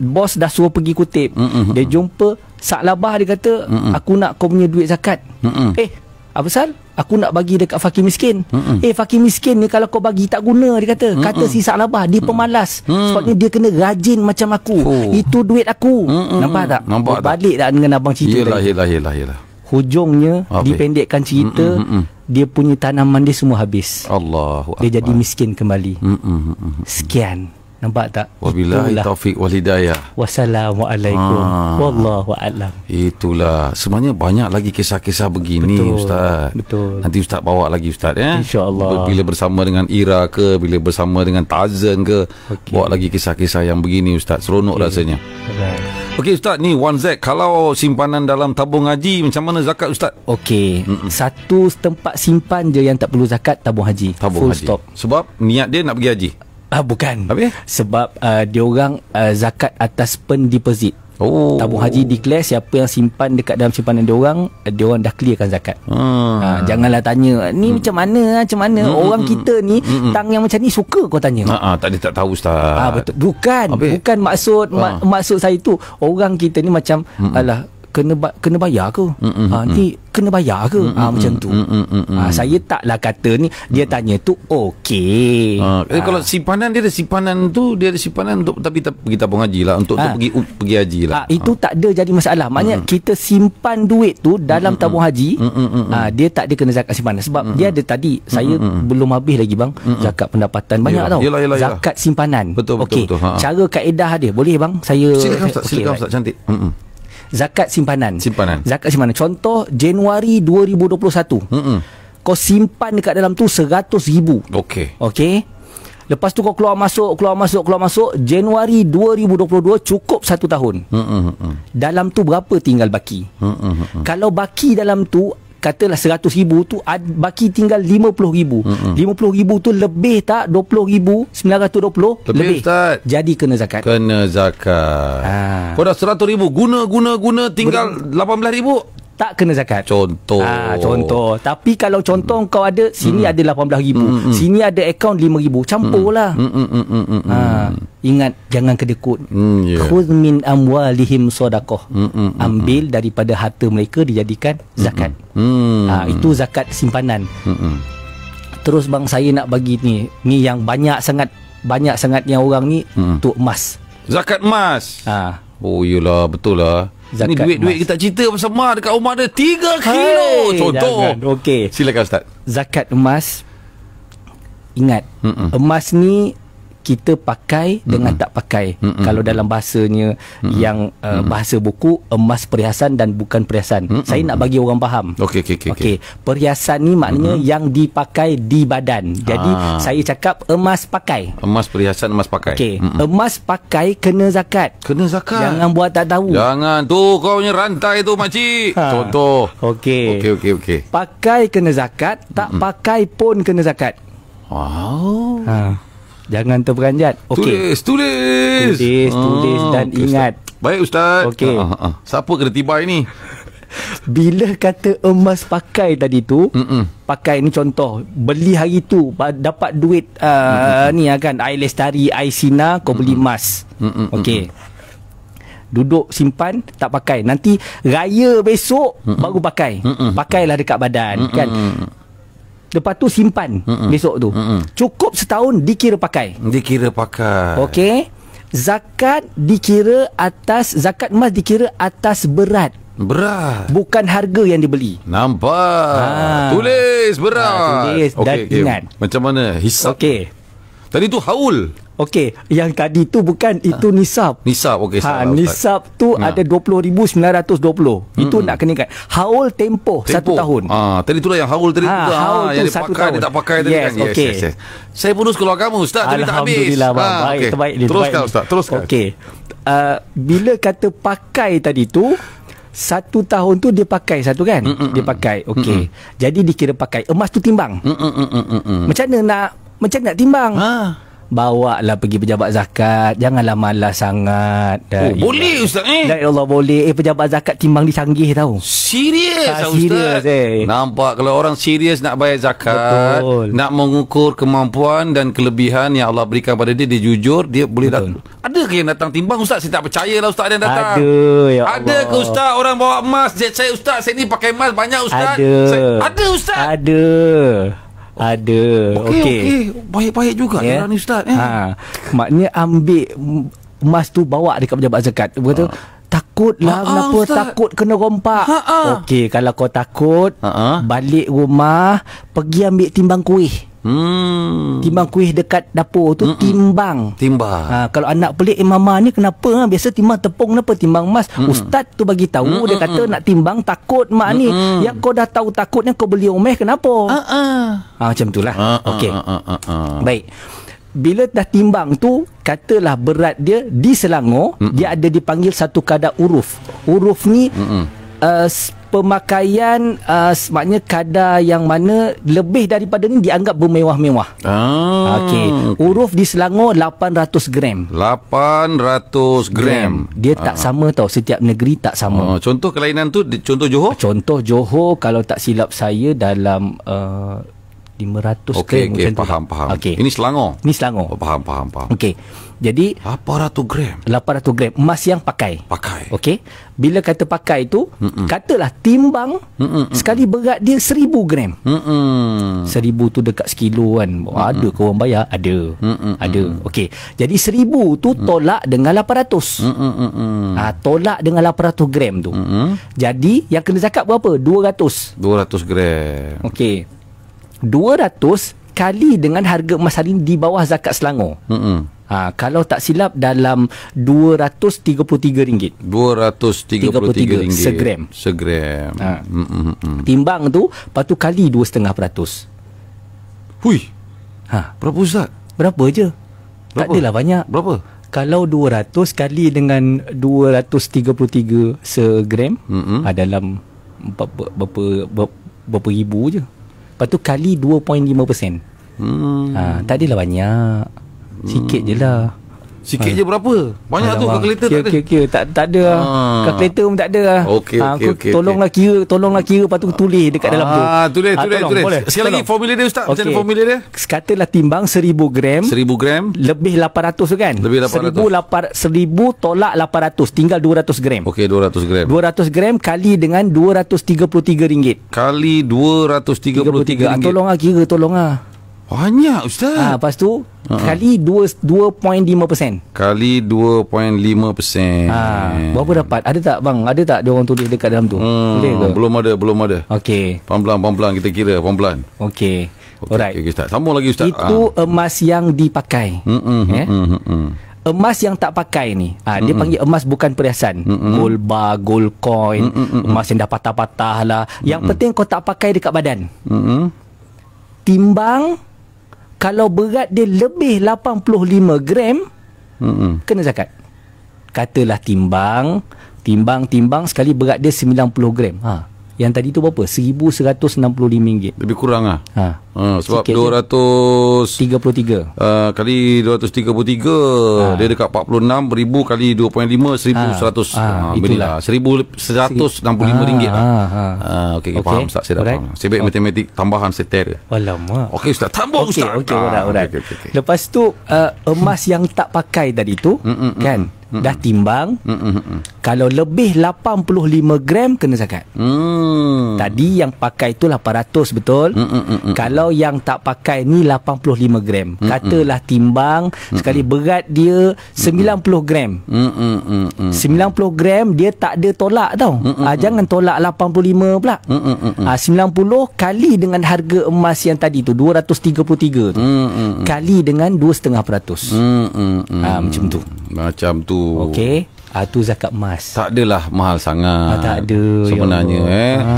Speaker 1: bos dah suruh pergi kutip Mm-mm. dia jumpa Sa'labah dia kata Mm-mm. aku nak kau punya duit zakat Mm-mm. eh apa ah, sal? Aku nak bagi dekat fakir miskin. Mm-mm. Eh fakir miskin ni kalau kau bagi tak guna dia kata. Mm-mm. Kata si Salabah dia pemalas. Mm-mm. Sebab dia kena rajin macam aku. Oh. Itu duit aku. Mm-mm. Nampak tak? Nampak tak? Balik tak dengan abang cerita yelah, tadi. Yelah, yelah, yelah. Hujungnya okay. dipendekkan cerita Mm-mm. dia punya tanaman dia semua habis. Allahu Dia jadi miskin kembali. Mm-mm. Sekian. Mm-mm. Nampak tak? Wabillahi taufiq wal hidayah. Wassalamualaikum. Ah, Wallahu a'lam.
Speaker 2: Itulah. Sebenarnya banyak lagi kisah-kisah begini betul, ustaz. Betul. Nanti ustaz bawa lagi ustaz ya. Insya-Allah. Bila bersama dengan Ira ke, bila bersama dengan Tazan ke, okay. bawa lagi kisah-kisah yang begini ustaz. Seronok okay. rasanya. Right. Okey ustaz, ni One z kalau simpanan dalam tabung haji macam mana zakat ustaz?
Speaker 1: Okey. Satu tempat simpan je yang tak perlu zakat tabung haji. Tabung Full haji. stop. Sebab niat dia nak pergi haji. Ah bukan. Apa? Sebab uh, dia orang uh, zakat atas pen deposit. Oh. Tabung haji declare siapa yang simpan dekat dalam simpanan dia orang, dia orang dah clearkan zakat. Hmm. Ah, janganlah tanya, ni hmm. macam mana, macam mana hmm. hmm orang hmm, hmm. kita ni hmm. tang yang macam ni suka kau tanya.
Speaker 2: Ha ah, tak ada tak tahu ustaz. Ah
Speaker 1: betul. Bukan, Habis. bukan maksud ha. mak, maksud saya tu orang kita ni macam hmm. alah kena ba- kena bayar ke?
Speaker 2: Mm-hmm. Ha ah, ni
Speaker 1: kena bayar ke? Mm-hmm. Ha macam tu.
Speaker 2: Mm-hmm. Ha
Speaker 1: saya taklah kata ni dia mm-hmm. tanya tu
Speaker 2: okey. Ha, ha kalau simpanan dia ada simpanan tu dia ada simpanan untuk tapi kita pergi tabung hajilah untuk ha. tu pergi uh, pergi hajilah. Ha,
Speaker 1: itu ha. tak ada jadi masalah. Maksudnya mm-hmm. kita simpan duit tu dalam mm-hmm. tabung haji. Mm-hmm. Ha dia tak ada kena zakat simpanan sebab mm-hmm. dia ada tadi saya mm-hmm. belum habis lagi bang mm-hmm. zakat pendapatan banyak yelah. tau. Yelah, yelah, zakat yelah. simpanan. Betul betul okay. betul. Ha, ha. Cara kaedah dia boleh bang saya Silakan Ustaz, okay, silakan Ustaz cantik. Hmm zakat simpanan. Simpanan. Zakat simpanan. Contoh Januari 2021. Hmm. Kau simpan dekat dalam tu 100 ribu. Okey. Okey. Lepas tu kau keluar masuk, keluar masuk, keluar masuk. Januari 2022 cukup satu tahun.
Speaker 3: Hmm.
Speaker 1: Dalam tu berapa tinggal baki?
Speaker 3: Hmm.
Speaker 1: Kalau baki dalam tu katalah 100 ribu tu ad, baki tinggal 50 ribu mm-hmm. 50 ribu tu lebih tak 20 ribu 920 lebih, lebih. jadi kena
Speaker 2: zakat kena zakat ha. Ah. kalau dah 100 ribu guna guna guna tinggal 18 ribu
Speaker 1: tak kena zakat. Contoh. Ha, contoh. Tapi kalau contoh mm. kau ada sini mm. ada 18000, mm, mm. sini ada akaun 5000, campurlah. Mm, mm, mm, mm, mm, ha. Ingat jangan kedekut. Hmm, ya. Khuz min amwalihim sadaqah. Hmm, hmm, Ambil daripada harta mereka dijadikan zakat. Mm, mm, mm, mm. Ha, itu zakat simpanan. Mm, mm. Terus bang saya nak bagi ni, ni yang banyak sangat banyak sangat yang orang ni untuk emas.
Speaker 2: Zakat emas. Ha. Oh iyalah
Speaker 1: betul lah. Zakat ni duit-duit kita
Speaker 2: cerita pasal mah dekat rumah dia 3 kilo Hai, contoh.
Speaker 1: okay Silakan ustaz. Zakat emas ingat Mm-mm. emas ni kita pakai dengan Mm-mm. tak pakai. Mm-mm. Kalau dalam bahasanya Mm-mm. yang uh, bahasa buku emas perhiasan dan bukan perhiasan. Mm-mm. Saya nak bagi orang faham. Okey okey okey. Okey. Perhiasan ni maknanya Mm-mm. yang dipakai di badan. Jadi ha. saya cakap emas pakai.
Speaker 2: Emas perhiasan emas pakai. Okey.
Speaker 1: Emas pakai kena zakat. Kena zakat. Jangan buat tak tahu.
Speaker 2: Jangan tu kau punya rantai tu makcik. Ha. Contoh. Okey. Okey okey okey.
Speaker 1: Pakai kena zakat, tak Mm-mm. pakai pun kena zakat. Wow. Ha. Jangan terperanjat okay.
Speaker 2: Tulis Tulis Tulis, ah, tulis dan okay, ingat Ustaz. Baik Ustaz Okey. Uh, uh, uh. Siapa kena tiba ini
Speaker 1: Bila kata emas pakai tadi tu Mm-mm. Pakai ni contoh Beli hari tu Dapat duit uh, Ni kan Air Lestari Air Sina Kau Mm-mm. beli emas Okey. Duduk simpan Tak pakai Nanti raya besok Mm-mm. Baru pakai Mm-mm. Pakailah dekat badan Mm-mm. Kan Lepas tu simpan Mm-mm. Besok tu Mm-mm. Cukup setahun Dikira pakai
Speaker 2: Dikira pakai
Speaker 1: Okey Zakat dikira atas Zakat emas dikira atas berat Berat Bukan harga yang dibeli
Speaker 2: Nampak ha.
Speaker 1: Tulis
Speaker 2: berat ha, Tulis okay, dan okay. ingat
Speaker 1: Macam mana hisap Okey Tadi tu haul. Okey, yang tadi tu bukan ah. itu ha. nisab. Nisab okey. Ha, nisab tu ha. ada 20920. Hmm. Itu nak kena ingat. Haul tempo satu tahun.
Speaker 2: Ah, ha. tadi lah yang haul tadi ha. tu. Ha, lah. haul ah, yang tu satu pakai, Dia tak pakai tadi yes. kan. Yes, okay. yes, yes, yes. Saya bonus keluar kamu, ustaz. Tadi tak habis. Alhamdulillah, ha. baik, okay. terbaik ni. Teruskan ustaz, teruskan. Okey.
Speaker 1: Uh, bila kata pakai tadi tu satu tahun tu dia pakai satu kan? Mm-mm. Dia pakai. Okey. Jadi dikira pakai. Emas tu timbang.
Speaker 3: Mm-mm.
Speaker 1: Macam mana nak macam nak timbang ha. Bawa lah pergi pejabat zakat Janganlah malas sangat Dan oh, Boleh ustaz ni eh? Dan Allah boleh Eh pejabat zakat timbang di sanggih tau Serius
Speaker 2: ha, ustaz Serius
Speaker 1: eh Nampak
Speaker 2: kalau orang serius nak bayar zakat Betul. Nak mengukur kemampuan dan kelebihan Yang Allah berikan pada dia Dia jujur Dia boleh Betul. datang Ada ke yang datang timbang ustaz Saya tak percaya lah ustaz yang datang Ada
Speaker 1: ya Ada ke ustaz
Speaker 2: orang bawa emas Saya ustaz Saya ni pakai emas banyak ustaz
Speaker 1: Ada saya, Ada ustaz Ada ada okey okey okay. baik-baik juga ya yeah. ni ustaz eh. ha maknanya ambil emas tu bawa dekat pejabat zakat betul ha. takut lah ha, kenapa ustaz. takut kena rompak ha, ha. okey kalau kau takut ha, ha. balik rumah pergi ambil timbang kuih Hmm. Timbang kuih dekat dapur tu Mm-mm. timbang. Timbang. Ha, kalau anak pelik eh mama ni kenapa ha? biasa timbang tepung kenapa timbang emas? Ustaz tu bagi tahu Mm-mm. dia kata nak timbang takut mak Mm-mm. ni. Ya kau dah tahu takutnya kau beli omeh kenapa? Ah, ah. Ha macam itulah. Ah, Okey. Baik. Bila dah timbang tu katalah berat dia di Selangor Mm-mm. dia ada dipanggil satu kadar uruf. Uruf ni Mm-mm. uh, pemakaian uh, semaknya kadar yang mana lebih daripada ni dianggap bermewah-mewah. Ah. Okey. Uruf di Selangor 800 gram. 800 gram. Dia tak ah. sama tau. Setiap negeri tak sama. Ah. Contoh kelainan tu contoh Johor? Contoh Johor kalau tak silap saya dalam uh, 500 okay, gram okay, macam faham, tu. Okey, faham, faham. Okay. Ini Selangor. Ini Selangor. Oh, faham, faham, faham. Okey. Jadi 800 gram. 800 gram emas yang pakai. Pakai. Okey. Bila kata pakai tu, Mm-mm. katalah timbang Mm-mm. sekali berat dia 1000 gram. Hmm. 1000 tu dekat sekilo kan. Mm-mm. Ada ke orang bayar? Ada. Mm-mm. Ada. Okey. Jadi 1000 tu Mm-mm. tolak dengan 800. Hmm. Ah ha, tolak dengan 800 gram tu. Hmm. Jadi yang kena zakat berapa? 200. 200 gram. Okey. 200 kali dengan harga emas hari ini di bawah zakat Selangor. Hmm. Ha, kalau tak silap dalam RM233.
Speaker 2: RM233. Segram. Segram. Ha. Mm, mm, mm,
Speaker 1: Timbang tu, patu kali 2,5%. Hui. Ha. Berapa Ustaz? Berapa je. Berapa? Tak adalah banyak. Berapa? Kalau 200 kali dengan 233 segram, mm-hmm. ha, dalam berapa, berapa, berapa, berapa ribu je. Patu kali 2.5%. Hmm. Ha, tak adalah banyak. Sikit je lah Sikit ha. je berapa? Banyak Alamak. tu kalkulator tak ada. Okey okey tak tak ada. Ha. Kalkulator pun tak ada. Okay, ha, okay, ah, aku okay, tolonglah okay. kira, tolonglah kira lepas tulis dekat ha. dalam tu. Ah, tulis ha, tulis tolong, tulis. Boleh. Sekali tolong. lagi
Speaker 2: formula dia ustaz, okay. macam formula
Speaker 1: dia? Katalah timbang 1000 gram. 1000 gram lebih 800 tu kan? Lebih 800. 1000 1000 tolak 800 tinggal 200 gram. Okey 200 gram. 200 gram kali dengan 233 ringgit. Kali 233 ringgit. Tolonglah kira, tolonglah. Banyak ustaz. Ah ha, lepas tu ha. ha. kali 2.5%.
Speaker 2: Kali 2.5%. Ah ha, berapa
Speaker 1: dapat? Ada tak bang? Ada tak dia orang tulis dekat dalam tu? Hmm,
Speaker 2: belum ada, belum ada. Okey. Pelan-pelan, kita kira, pelan-pelan. Okey. Okay, Alright. Okay, ustaz. Sambung lagi ustaz. Itu
Speaker 1: ha. emas yang dipakai.
Speaker 2: Hmm. Hmm. Yeah? Hmm. Hmm.
Speaker 1: Emas yang tak pakai ni ha, Dia panggil emas bukan perhiasan Mm-mm. Gold bar, gold coin Mm-mm. Emas yang dah patah-patah lah Yang Mm-mm. penting kau tak pakai dekat badan Mm-mm. Timbang kalau berat dia lebih 85 gram hmm kena zakat katalah timbang timbang timbang sekali berat dia 90 gram ha yang tadi tu berapa 1165 ringgit lebih
Speaker 2: kurang ah ha Ha, sebab Sikit
Speaker 1: 233 ah
Speaker 2: uh, kali 233 ha. Ah. dia dekat 46000 kali 2.5 1100 ah ha. ha. itulah 1165 ha. ringgit lah. ah ha. ha. okey okay. faham ustaz saya dah faham saya baik matematik tambahan seter alamak okey ustaz tambah okay, ustaz okey orang okay, okay, okay.
Speaker 1: lepas tu uh, emas yang tak pakai tadi tu Mm-mm-mm. kan Mm-mm. dah timbang Mm-mm-mm. kalau lebih 85 gram kena zakat mm. tadi yang pakai tu 800 betul mm mm, mm, mm. kalau kalau yang tak pakai ni 85 gram mm-hmm. katalah timbang mm-hmm. sekali berat dia 90 gram mm-hmm. 90 gram dia tak ada tolak tau mm-hmm. ha, jangan tolak 85 pula
Speaker 3: mm-hmm. ha,
Speaker 1: 90 kali dengan harga emas yang tadi tu 233 tu mm-hmm. kali dengan 2.5% mm-hmm. ha, macam tu macam tu okay Ah tu zakat emas. Tak
Speaker 2: adalah mahal sangat. Ah, tak ada ya sebenarnya ya eh. Ha.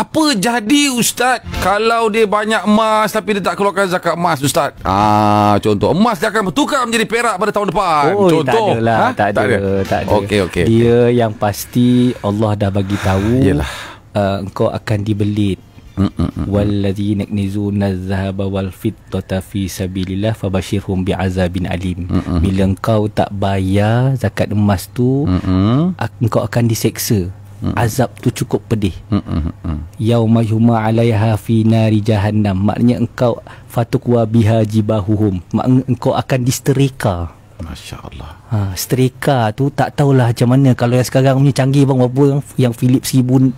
Speaker 1: Apa jadi ustaz
Speaker 2: kalau dia banyak emas tapi dia tak keluarkan zakat emas ustaz? Ah contoh emas dia akan bertukar menjadi perak pada tahun depan. Oh, contoh. Tak adalah, ha? tak, tak ada, tak ada. Okey okey.
Speaker 1: Dia okay. yang pasti Allah dah bagi tahu. Yalah. Uh, engkau akan dibelit walladzina yaknizuna adh-dhahaba wal fiddata fi sabilillah fabashirhum bi'adzabin alim mm bila engkau tak bayar zakat emas tu engkau akan diseksa azab tu cukup pedih yauma yuma 'alayha fi nari jahannam maknanya engkau fatukwa biha jibahuhum engkau akan disterika Masya Allah. Ha, Strika tu tak tahulah macam mana. Kalau yang sekarang punya canggih bang apa yang Philip 1600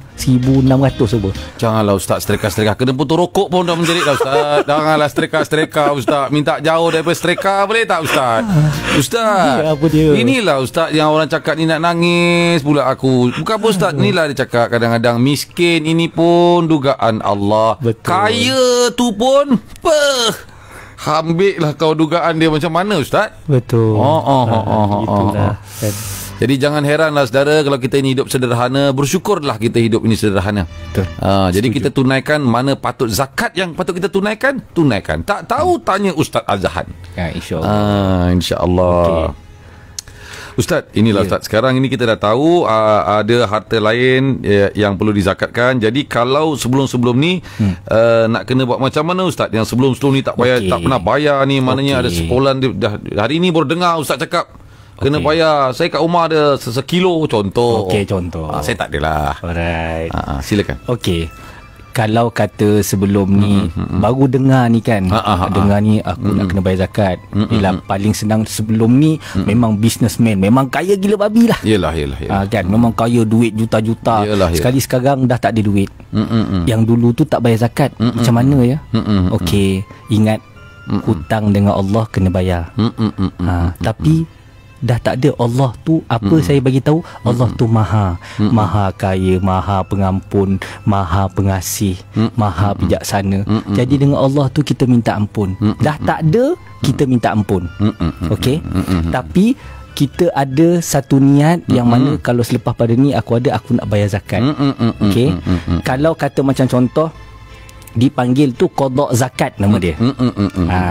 Speaker 1: tu apa.
Speaker 2: Janganlah Ustaz Strika-Strika. Kena putus rokok pun dah menjerit lah Ustaz. Janganlah Strika-Strika Ustaz. Minta jauh daripada Strika boleh tak Ustaz? Ustaz. Ya, apa dia? Inilah Ustaz yang orang cakap ni nak nangis pula aku. Bukan apa Ustaz. Inilah dia cakap kadang-kadang miskin ini pun dugaan Allah. Betul. Kaya tu pun peh. Ambil lah kau dugaan dia macam mana Ustaz
Speaker 1: Betul oh, oh, oh, oh, oh, oh, oh. Itulah kan.
Speaker 2: Jadi jangan heranlah saudara kalau kita ini hidup sederhana, bersyukurlah kita hidup ini sederhana. Betul. Uh, jadi kita tunaikan mana patut zakat yang patut kita tunaikan, tunaikan. Tak tahu tanya Ustaz Azhan.
Speaker 1: Ya, insya-Allah. Uh,
Speaker 2: ah, insya-Allah. Okay. Ustaz, inilah yeah. Ustaz. Sekarang ini kita dah tahu uh, ada harta lain uh, yang perlu dizakatkan. Jadi kalau sebelum-sebelum ni hmm. uh, nak kena buat macam mana Ustaz? Yang sebelum-sebelum ni tak bayar, okay. tak pernah bayar ni. Maknanya okay. ada sekolah di, dah hari ini baru dengar Ustaz cakap kena bayar. Saya kat rumah ada sekilo contoh. Okey,
Speaker 1: contoh. Uh, saya tak adalah. Alright. Uh, uh, silakan. Okey kalau kata sebelum ni mm-hmm. baru dengar ni kan Ha-ha-ha. dengar ni aku mm-hmm. nak kena bayar zakat bila mm-hmm. paling senang sebelum ni mm-hmm. memang businessman memang kaya gila babi lah yelah yelah, Ha, kan? mm-hmm. memang kaya duit juta-juta yelah, yelah. sekali sekarang dah tak ada duit mm-hmm. yang dulu tu tak bayar zakat mm-hmm. macam mana ya mm-hmm. Okey, ingat mm-hmm. hutang dengan Allah kena bayar Ha, tapi dah tak ada Allah tu apa mm saya bagi tahu Allah mm tu maha mm maha kaya maha pengampun maha pengasih mm maha bijaksana mm jadi dengan Allah tu kita minta ampun mm dah tak ada kita minta ampun mm okey mm tapi kita ada satu niat mm yang mana kalau selepas pada ni aku ada aku nak bayar zakat
Speaker 3: mm okey mm
Speaker 1: kalau kata macam contoh dipanggil tu kodok zakat nama dia
Speaker 3: mm-hmm. ha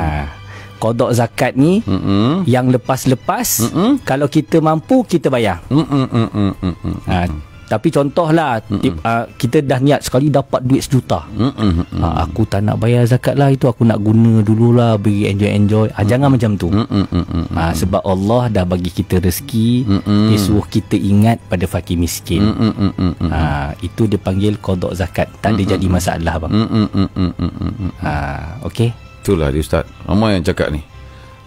Speaker 1: kodok zakat ni mm-hmm. yang lepas-lepas mm-hmm. kalau kita mampu kita bayar
Speaker 3: mm-hmm.
Speaker 1: ha, tapi contohlah tip, ha, kita dah niat sekali dapat duit sejuta ha, aku tak nak bayar zakat lah itu aku nak guna dululah bagi enjoy-enjoy ha, jangan macam tu ha, sebab Allah dah bagi kita rezeki dia suruh kita ingat pada fakir miskin ha, itu dipanggil kodok zakat tak ada jadi masalah bang. Ha, okay
Speaker 2: Itulah dia Ustaz Ramai yang cakap ni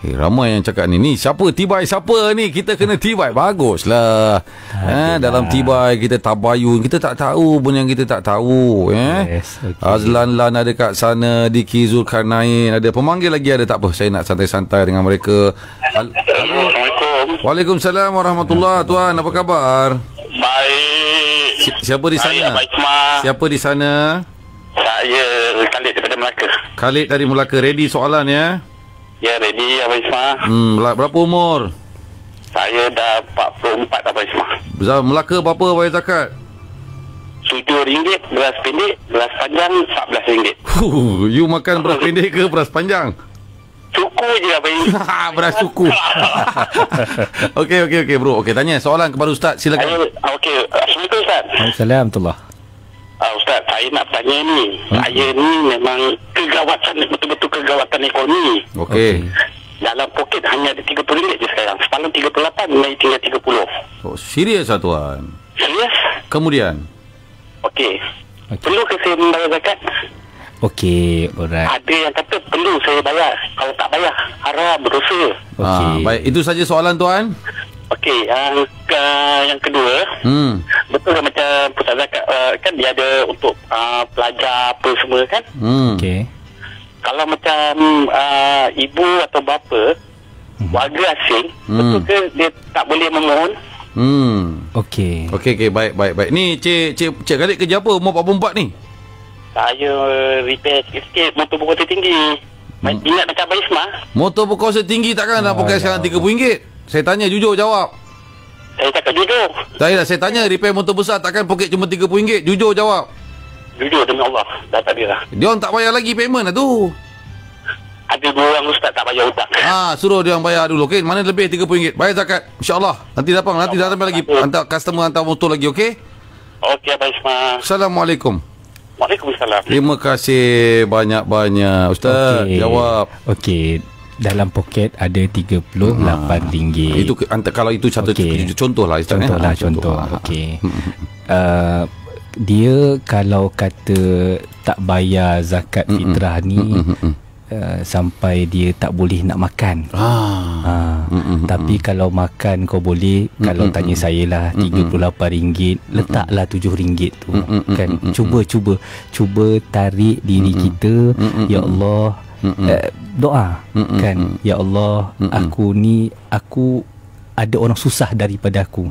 Speaker 2: Eh, ramai yang cakap ni ni siapa tibai siapa ni kita kena tibai baguslah eh, dalam tibai kita tabayun kita tak tahu pun yang kita tak tahu eh yes, okay. Azlan Lan ada kat sana di Kizul Karnain ada pemanggil lagi ada tak apa saya nak santai-santai dengan mereka Al-
Speaker 3: Assalamualaikum
Speaker 2: Waalaikumsalam Warahmatullahi Tuan apa khabar
Speaker 3: Baik
Speaker 2: si- Siapa di sana Baik, Siapa di sana Saya Khalid Melaka. Khalid dari Melaka ready soalan ya? Ya, ready Abang isma? Hmm, lah, berapa umur? Saya dah 44 Abang Ismah. Melaka berapa bayar zakat? RM7, beras pendek, beras panjang RM14. Huh, you makan beras pendek ke beras panjang? Cukup je Abang Ismah. beras cukup. okey, okey, okey bro. Okey, tanya soalan kepada Ustaz silakan. Okey,
Speaker 1: Assalamualaikum Ustaz. Assalamualaikum. Uh, Ustaz, saya nak tanya ni. Hmm. Saya ni memang kegawatan, betul-betul kegawatan ekonomi. Okey. Dalam poket hanya ada RM30 je sekarang. Semalam RM38, naik tinggal RM30. Oh,
Speaker 2: serius lah tuan. Serius? Kemudian?
Speaker 1: Okey. Okay. Perlu ke saya membayar zakat? Okey, orang. Ada yang kata perlu saya bayar. Kalau tak bayar, haram, berdosa. Okey. Ah,
Speaker 2: baik, itu saja soalan tuan.
Speaker 1: Okey, angka yang kedua. Hmm. Betul lah macam pusat zakat uh, kan dia ada untuk uh, pelajar apa semua kan?
Speaker 3: Hmm. Okey.
Speaker 1: Kalau macam uh, ibu atau bapa hmm. warga asing, hmm. betul ke dia tak boleh memohon?
Speaker 2: Hmm. Okey. Okey okey baik baik baik. Ni cik cik cik Galik kerja apa? Umur 44 ni? Saya repair sikit-sikit motor pokok tinggi. Hmm. Ingat dekat Baisma. Motor pokok setinggi takkan oh, nak pakai sekarang RM30? Ya. Saya tanya jujur jawab. Saya cakap jujur. Tak lah saya tanya repair motor besar takkan poket cuma RM30. Jujur jawab. Jujur demi Allah. Dah tak dirah. Dia orang tak bayar lagi payment lah tu. Ada dua orang ustaz tak bayar hutang. Ah, suruh dia orang bayar dulu. Okey, mana lebih RM30. Bayar zakat. InsyaAllah. Nanti datang. Nanti datang lagi. Hantar customer hantar motor lagi. Okey? Okey, Abang Ismail. Assalamualaikum. Waalaikumsalam. Terima kasih banyak-banyak. Ustaz, okay. jawab. Okey
Speaker 1: dalam poket ada RM38 ha. Ah.
Speaker 2: itu kalau itu satu okay. contohlah istilah eh. contoh, lah, ah, contoh. contoh. Ah.
Speaker 1: okey hmm. uh, dia kalau kata tak bayar zakat Mm-mm. Hmm. fitrah ni hmm, Uh, sampai dia tak boleh nak makan ah. uh, mm-hmm. Tapi kalau makan kau boleh mm-hmm. Kalau tanya saya lah mm-hmm. RM38 Letaklah RM7 tu mm-hmm. kan? Cuba-cuba Cuba tarik diri mm-hmm. kita mm-hmm. Ya Allah uh, doa Mm-mm. kan ya Allah Mm-mm. aku ni aku ada orang susah daripada aku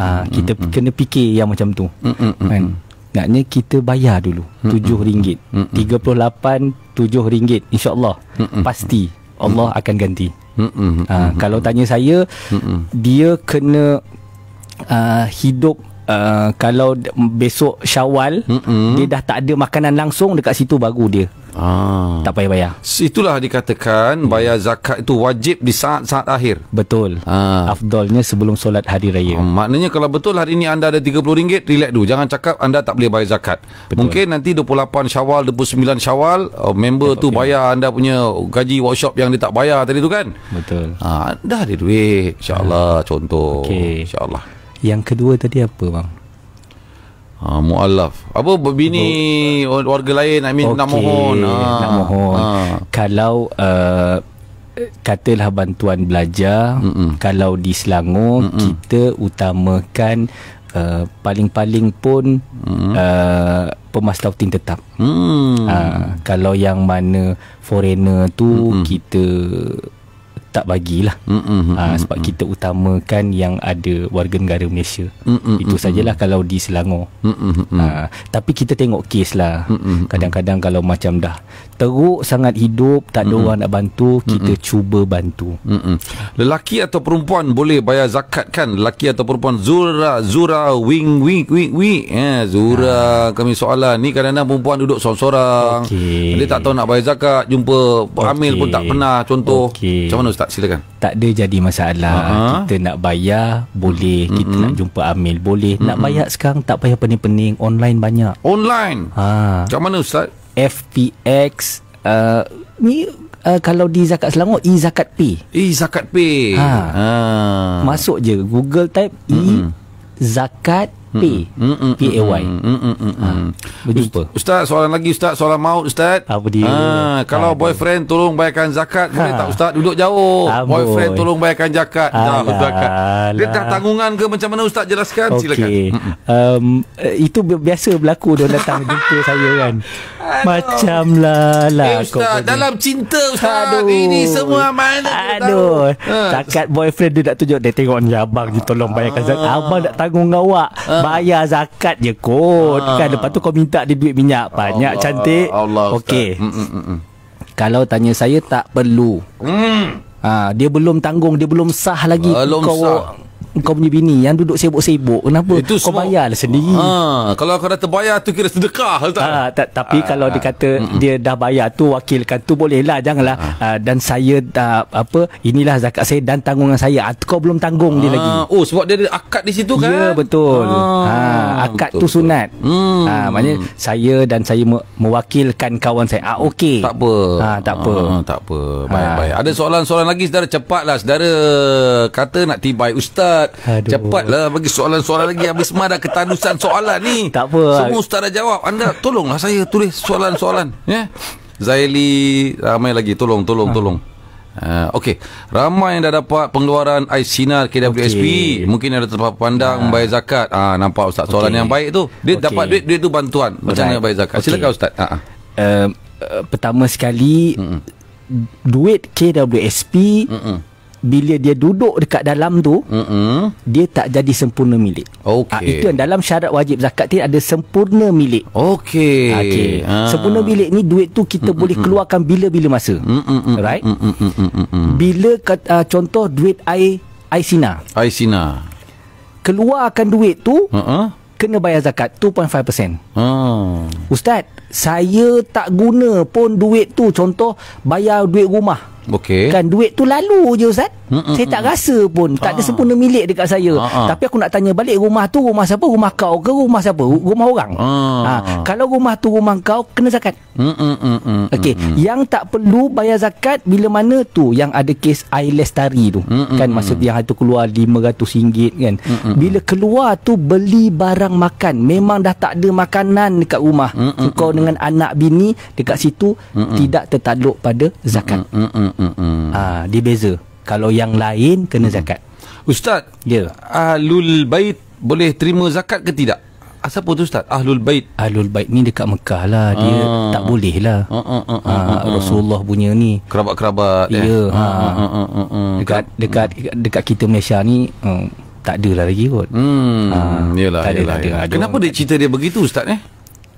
Speaker 1: ha, kita Mm-mm. kena fikir yang macam tu
Speaker 3: Mm-mm. kan
Speaker 1: Naknya kita bayar dulu tujuh RM7 38 RM7 insyaallah pasti Allah Mm-mm. akan ganti Mm-mm. Ha, Mm-mm. kalau tanya saya Mm-mm. dia kena uh, hidup Uh, kalau besok syawal Mm-mm. Dia dah tak ada makanan langsung Dekat situ baru dia Ah. Tak payah bayar.
Speaker 2: Itulah dikatakan hmm. bayar zakat itu wajib di saat-saat akhir. Betul. Ah. Afdolnya sebelum solat hari raya. Ah, maknanya kalau betul hari ini anda ada RM30, relax dulu. Jangan cakap anda tak boleh bayar zakat. Betul. Mungkin nanti 28 Syawal, 29 Syawal, uh, member ya, tu bayar anda punya gaji workshop yang dia tak bayar tadi tu kan? Betul. Ah, dah ada duit.
Speaker 1: InsyaAllah ah. contoh. Okay. InsyaAllah. Yang kedua tadi apa bang? Ha, mu'alaf
Speaker 2: Apa bini oh. Warga lain I mean okay. nak mohon ha.
Speaker 1: Nak mohon ha. Kalau uh, Katalah bantuan belajar Mm-mm. Kalau di Selangor Mm-mm. Kita utamakan Uh, paling-paling pun hmm. uh, eh, pemastautin tetap.
Speaker 3: Hmm. Uh,
Speaker 1: kalau yang mana foreigner tu hmm. kita tak bagilah
Speaker 3: mm-hmm. uh, sebab mm-hmm.
Speaker 1: kita utamakan yang ada warga negara Malaysia
Speaker 3: mm-hmm. itu sajalah
Speaker 1: kalau di Selangor
Speaker 3: mm-hmm. uh,
Speaker 1: tapi kita tengok kes lah mm-hmm. kadang-kadang kalau macam dah teruk sangat hidup tak ada mm orang nak bantu kita mm cuba bantu mm-hmm.
Speaker 2: lelaki atau perempuan boleh bayar zakat kan lelaki atau perempuan Zura Zura wing wing wing wing eh, Zura ha. kami soalan ni kadang-kadang perempuan duduk sorang-sorang okay. dia tak tahu nak bayar zakat jumpa hamil pun tak pernah contoh okay. macam mana Ustaz tak silakan
Speaker 1: tak ada jadi masalah uh-huh. kita nak bayar boleh mm-hmm. kita nak jumpa Amil boleh mm-hmm. nak bayar sekarang tak payah pening-pening online banyak online ha macam mana ustaz
Speaker 2: FPX
Speaker 1: uh, ni Uh, kalau di Zakat Selangor E Zakat p E Zakat p Ha. ha. Masuk je Google type E Zakat
Speaker 3: P-A-Y ha. Berjumpa
Speaker 1: Ustaz
Speaker 2: soalan lagi Ustaz Soalan maut Ustaz
Speaker 1: Apa ah, ha, dia ah,
Speaker 2: Kalau Aduh. boyfriend tolong bayarkan zakat ha. Boleh tak Ustaz Duduk jauh Aduh. Boyfriend tolong bayarkan zakat Alah. zakat. Dia tak tanggungan ke Macam mana Ustaz jelaskan okay. Silakan
Speaker 1: um, eh, Itu biasa berlaku Dia datang jumpa saya kan macam lah lah Eh Ustaz Dalam
Speaker 2: cinta Ustaz Aduh. Ini semua mana Aduh
Speaker 1: ha. Takat boyfriend dia nak tunjuk Dia tengok ni abang ni Tolong ah. bayarkan ha. zakat Abang nak tanggung dengan awak ha. Bayar zakat je kot ha. Kan lepas tu kau minta dia duit minyak Banyak Allah. cantik Allah okay. Mm, mm, mm, Kalau tanya saya Tak perlu hmm. ha. Dia belum tanggung Dia belum sah lagi Belum sah kau punya bini yang duduk sibuk-sibuk kenapa itu kau bayar lah sendiri ha,
Speaker 2: kalau kau dah terbayar tu kira sedekah tak? Ha, tapi ha, kalau ha, dikata
Speaker 1: ha, dia dah bayar tu wakilkan tu boleh lah janganlah ha. Ha, dan saya uh, apa inilah zakat saya dan tanggungan saya kau belum tanggung ha, dia ah, lagi
Speaker 2: oh sebab dia ada akad di situ kan ya betul ha, ha, akad betul, tu
Speaker 1: sunat hmm. ha, maknanya hmm. saya dan saya mewakilkan kawan saya ha, ah, ok tak apa ha, tak apa ha, tak apa baik-baik ha.
Speaker 2: ada soalan-soalan lagi saudara cepatlah saudara kata nak tiba ustaz Cepat Aduh. Cepatlah bagi soalan-soalan lagi. Habis semua dah ketandusan soalan ni. Tak apa. Semua Ustaz dah jawab. Anda tolonglah saya tulis soalan-soalan. Ya. Zaili, ramai lagi. Tolong, tolong, ha. tolong. Uh, okay Ramai yang dah dapat Pengeluaran Ais Sinar KWSP okay. Mungkin ada tempat pandang ha. Bayar zakat Ah ha, Nampak Ustaz Soalan okay. yang baik tu Dia okay. dapat duit Duit tu bantuan Macam mana bayar zakat okay. Silakan Ustaz uh uh,
Speaker 1: uh, Pertama sekali Mm-mm. Duit KWSP Mm-mm bila dia duduk dekat dalam tu Mm-mm. dia tak jadi sempurna milik ah, okay. ha, itu yang dalam syarat wajib zakat ni ada sempurna milik okey okay. ha. sempurna milik ni duit tu kita Mm-mm. boleh keluarkan bila-bila masa Mm-mm.
Speaker 2: right Mm-mm.
Speaker 1: bila kata contoh duit air aisina
Speaker 2: aisina
Speaker 1: keluarkan duit tu uh-uh. kena bayar zakat 2.5% oh. Ha. ustaz saya tak guna pun duit tu contoh bayar duit rumah Okay, Kan duit tu lalu je ustaz. mm mm Saya tak rasa pun tak ada ah. sempurna milik dekat saya. Ha-ha. Tapi aku nak tanya balik rumah tu rumah siapa? Rumah kau ke rumah siapa? Rumah orang. Ha-ha. Ah. Kalau rumah tu rumah kau kena zakat. Okey, yang tak perlu bayar zakat bila mana tu yang ada kes air lestari tu. mm mm Kan masa yang tu keluar RM500 kan. mm mm Bila keluar tu beli barang makan, memang dah tak ada makanan dekat rumah. Mm-mm-mm. Kau dengan anak bini dekat situ Mm-mm. tidak tertakluk pada zakat. Mm-mm-mm mm, mm, mm. dia beza kalau yang lain kena
Speaker 2: mm. zakat ustaz ya yeah. ahlul bait boleh terima zakat ke
Speaker 1: tidak Siapa tu Ustaz? Ahlul Bait Ahlul Bait ni dekat Mekah lah Dia ah. tak boleh lah ah, ah, ah, ah, ah, ah, ah. Rasulullah
Speaker 2: punya ni Kerabat-kerabat Ya eh. Ha. ah, ah, ah, ah, ah, ah, dekat, dekat
Speaker 1: dekat kita Malaysia ni um, Tak ada lah lagi kot hmm, ah, yelah, tak ada, Kenapa
Speaker 2: dia cerita dia begitu Ustaz Eh?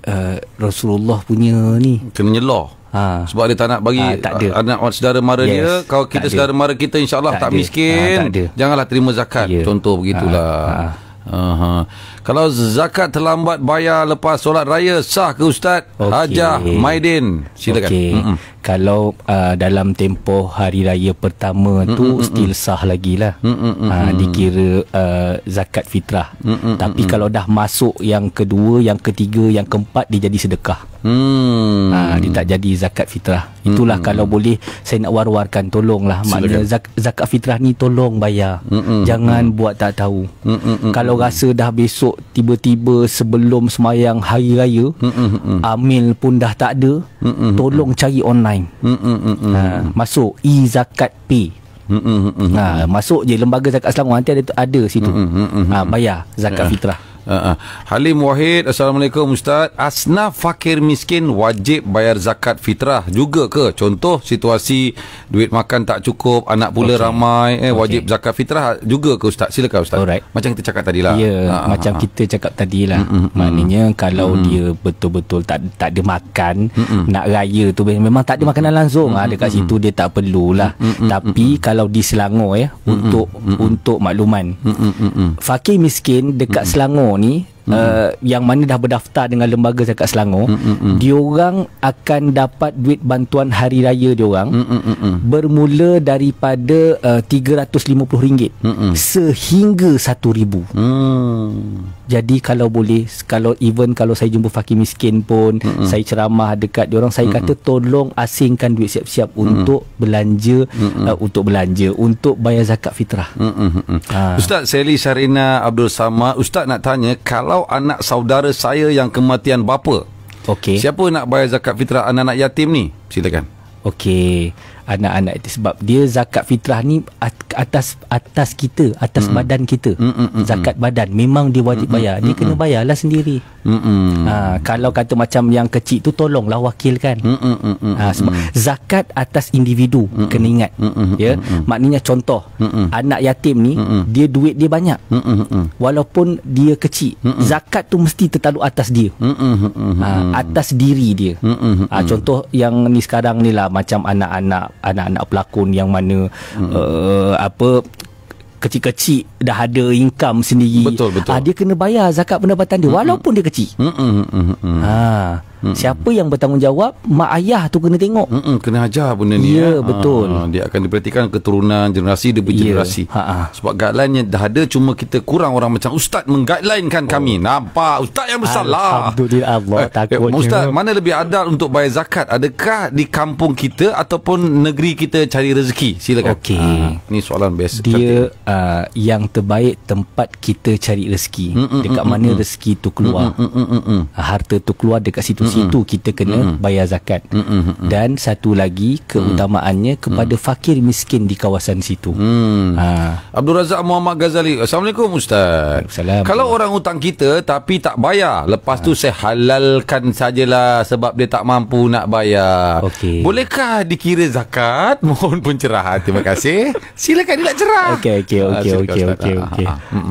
Speaker 1: Uh, Rasulullah punya ni
Speaker 2: Kena nyelah ha. sebab dia tak nak bagi ha, tak ada. anak ah, saudara mara yes. dia kalau kita tak saudara ada. mara kita insyaallah tak, tak, miskin ha, tak janganlah terima zakat yeah. contoh ha, begitulah ha, ha. Aha. Kalau zakat terlambat bayar lepas solat raya sah ke ustaz? Okay. Hajah Maidin. Silakan. Okay.
Speaker 1: Kalau uh, dalam tempoh hari raya pertama Mm-mm. tu Mm-mm. still sah lagi lah.
Speaker 3: Uh, ah, dikira
Speaker 1: uh, zakat fitrah. Mm-mm. Tapi Mm-mm. kalau dah masuk yang kedua, yang ketiga, yang keempat dia jadi sedekah. Hmm. Ha, dia tak jadi zakat fitrah. Itulah hmm. kalau boleh saya nak war-warkan tolonglah maknanya zak, zakat fitrah ni tolong bayar. Hmm. Jangan hmm. buat tak tahu.
Speaker 3: Hmm. Kalau rasa
Speaker 1: dah besok tiba-tiba sebelum semayang hari raya Mm-mm-mm. Hmm, hmm, hmm. amil pun dah tak ada
Speaker 3: Mm-mm-mm. tolong
Speaker 1: cari online
Speaker 3: ha,
Speaker 1: masuk e zakat pay Mm-mm-mm. ha masuk je lembaga zakat selangor nanti ada ada situ Mm-mm-mm. ha bayar zakat yeah. Ha. fitrah
Speaker 2: Ha, ha. Halim Wahid Assalamualaikum Ustaz Asnaf fakir miskin wajib bayar zakat fitrah juga ke? Contoh situasi duit makan tak cukup Anak pula okay. ramai eh, Wajib okay. zakat fitrah juga ke Ustaz? Silakan Ustaz Alright. Macam kita cakap tadilah Ya Ha-ha. macam kita
Speaker 1: cakap tadilah Mm-mm. Maknanya kalau Mm-mm. dia betul-betul tak, tak ada makan Mm-mm. Nak raya tu memang tak ada makanan langsung ha, Mm-mm. Dekat situ dia tak perlulah Mm-mm. Tapi Mm-mm. kalau di Selangor ya Mm-mm. Untuk, Mm-mm. untuk makluman Mm-mm. Fakir miskin dekat Mm-mm. Selangor Selangor ni mm-hmm. yang mana dah berdaftar dengan lembaga zakat Selangor mm-hmm. diorang akan dapat duit bantuan hari raya diorang
Speaker 3: mm-hmm.
Speaker 1: bermula daripada uh, RM350 mm-hmm. sehingga RM1000 mm jadi kalau boleh kalau even kalau saya jumpa fakir miskin pun mm-hmm. saya ceramah dekat orang saya mm-hmm. kata tolong asingkan duit siap-siap untuk mm-hmm. belanja mm-hmm. Uh, untuk belanja untuk bayar zakat fitrah
Speaker 2: mm-hmm. ha. Ustaz Seli Sarina Abdul Sama Ustaz nak tanya kalau anak saudara saya yang kematian bapa okay. siapa nak bayar zakat fitrah anak-anak yatim
Speaker 1: ni silakan Okey anak-anak itu sebab dia zakat fitrah ni atas atas kita atas mm-hmm. badan kita mm-hmm. zakat badan memang dia wajib mm-hmm. bayar dia mm-hmm. kena bayarlah sendiri
Speaker 3: Ha,
Speaker 1: kalau kata macam yang kecil tu tolonglah wakilkan. Ha, sebab zakat atas individu Mm-mm. kena ingat. Mm-mm. Ya. Mm-mm. Maknanya contoh Mm-mm. anak yatim ni Mm-mm. dia duit dia banyak. Mm-mm. Walaupun dia kecil, Mm-mm. zakat tu mesti tertaluk atas dia. Ha, atas diri dia. Ha, contoh yang ni sekarang ni lah macam anak-anak anak-anak pelakon yang mana uh, apa ketika kecil dah ada income sendiri betul betul uh, dia kena bayar zakat pendapatan dia mm-mm. walaupun dia kecil mm-mm, mm-mm. Ha. Mm-mm. Siapa yang bertanggungjawab Mak ayah tu kena tengok Mm-mm, Kena ajar benda ni Ya yeah, ya. ha. betul ha.
Speaker 2: Dia akan diperhatikan Keturunan generasi Dia ya. bergenerasi yeah. Ha, ha. Sebab guideline-nya dah ada Cuma kita kurang orang macam Ustaz mengguideline-kan oh. kami Nampak Ustaz yang bersalah? Alhamdulillah Allah eh, eh, takutnya Ustaz mana lebih adal Untuk bayar zakat Adakah di kampung kita Ataupun negeri kita Cari rezeki Silakan Okey ha. Ni
Speaker 1: soalan best Dia uh, yang terbaik Tempat kita cari rezeki Mm-mm, Dekat mm-mm, mana rezeki tu keluar mm mm-mm, mm-mm. Harta tu keluar Dekat situ Mm-mm. situ kita kena Mm-mm. bayar zakat. Mm-mm. Dan satu lagi keutamaannya kepada Mm-mm. fakir miskin di kawasan situ. Mm. Ha.
Speaker 2: Abdul Razak Muhammad Ghazali. Assalamualaikum Ustaz. Salam. Kalau orang hutang kita tapi tak bayar, lepas ha. tu saya halalkan sajalah sebab dia tak mampu nak bayar. Okay. Bolehkah dikira zakat? Mohon pencerahan. Terima kasih. Silakan dia nak
Speaker 1: cerah. Okey okey ah, okey okey okey ah, ah, okey.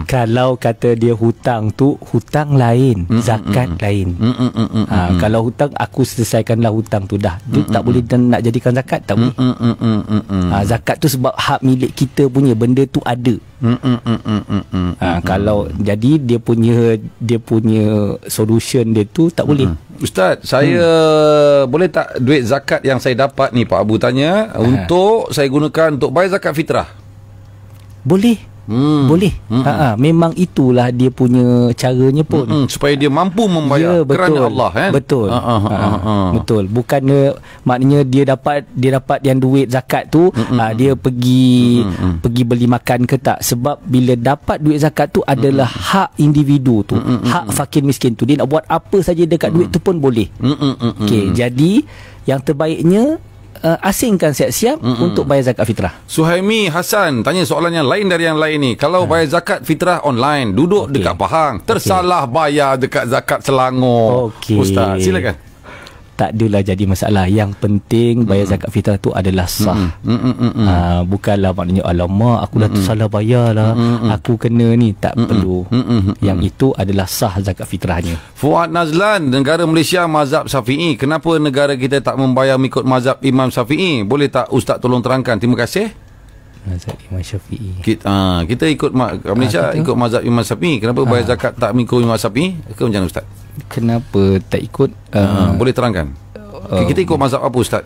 Speaker 1: Kalau kata dia hutang tu hutang lain, Mm-mm. zakat Mm-mm. lain. Mm-mm kalau hutang aku selesaikanlah hutang tu dah dia mm, tak mm, boleh mm. dan nak jadikan zakat tak mm, boleh
Speaker 3: mm, mm, mm, ha, zakat
Speaker 1: tu sebab hak milik kita punya benda tu ada mm,
Speaker 2: mm, ha, kalau
Speaker 1: jadi dia punya dia punya solution dia tu tak mm. boleh
Speaker 2: Ustaz, saya hmm. boleh tak duit zakat yang saya dapat ni Pak Abu tanya ha. untuk saya gunakan untuk bayar zakat fitrah?
Speaker 1: Boleh. Hmm. Boleh. Hmm. Ha, ha memang itulah dia punya caranya pun. mm
Speaker 2: Supaya dia mampu membayar ya, betul. kerana Allah kan. Betul. Ha-ha. Ha-ha.
Speaker 1: Betul. bukannya maknanya dia dapat dia dapat yang duit zakat tu Mm-mm. Hmm, ha, dia pergi mm pergi beli makan ke tak sebab bila dapat duit zakat tu adalah mm hak individu tu. mm Hak fakir miskin tu dia nak buat apa saja dekat mm duit tu pun boleh. Okay jadi yang terbaiknya uh, asingkan siap-siap mm-hmm. untuk bayar zakat fitrah.
Speaker 2: Suhaimi Hasan tanya soalan yang lain dari yang lain ni. Kalau ha. bayar zakat fitrah online, duduk okay. dekat Pahang, tersalah okay. bayar dekat zakat
Speaker 1: Selangor. Okay. Ustaz, silakan tak adalah jadi masalah yang penting bayar zakat fitrah tu adalah sah uh, bukanlah maknanya alamak aku dah salah bayar lah aku kena ni tak perlu yang itu adalah sah zakat fitrahnya
Speaker 2: Fuad Nazlan negara Malaysia mazhab syafi'i kenapa negara kita tak membayar mengikut mazhab Imam Syafi'i boleh tak Ustaz tolong terangkan terima kasih
Speaker 1: mazhab Imam Syafi'i.
Speaker 2: Kita, uh, kita ikut Ma- ah, Malaysia ha, ikut mazhab Imam Syafi'i. Kenapa ha. bayar ah. zakat tak mengikut Imam Syafi'i? Ke macam mana Ustaz?
Speaker 1: Kenapa tak ikut? Uh, uh, boleh
Speaker 2: terangkan? Uh, kita ikut oh. mazhab apa Ustaz?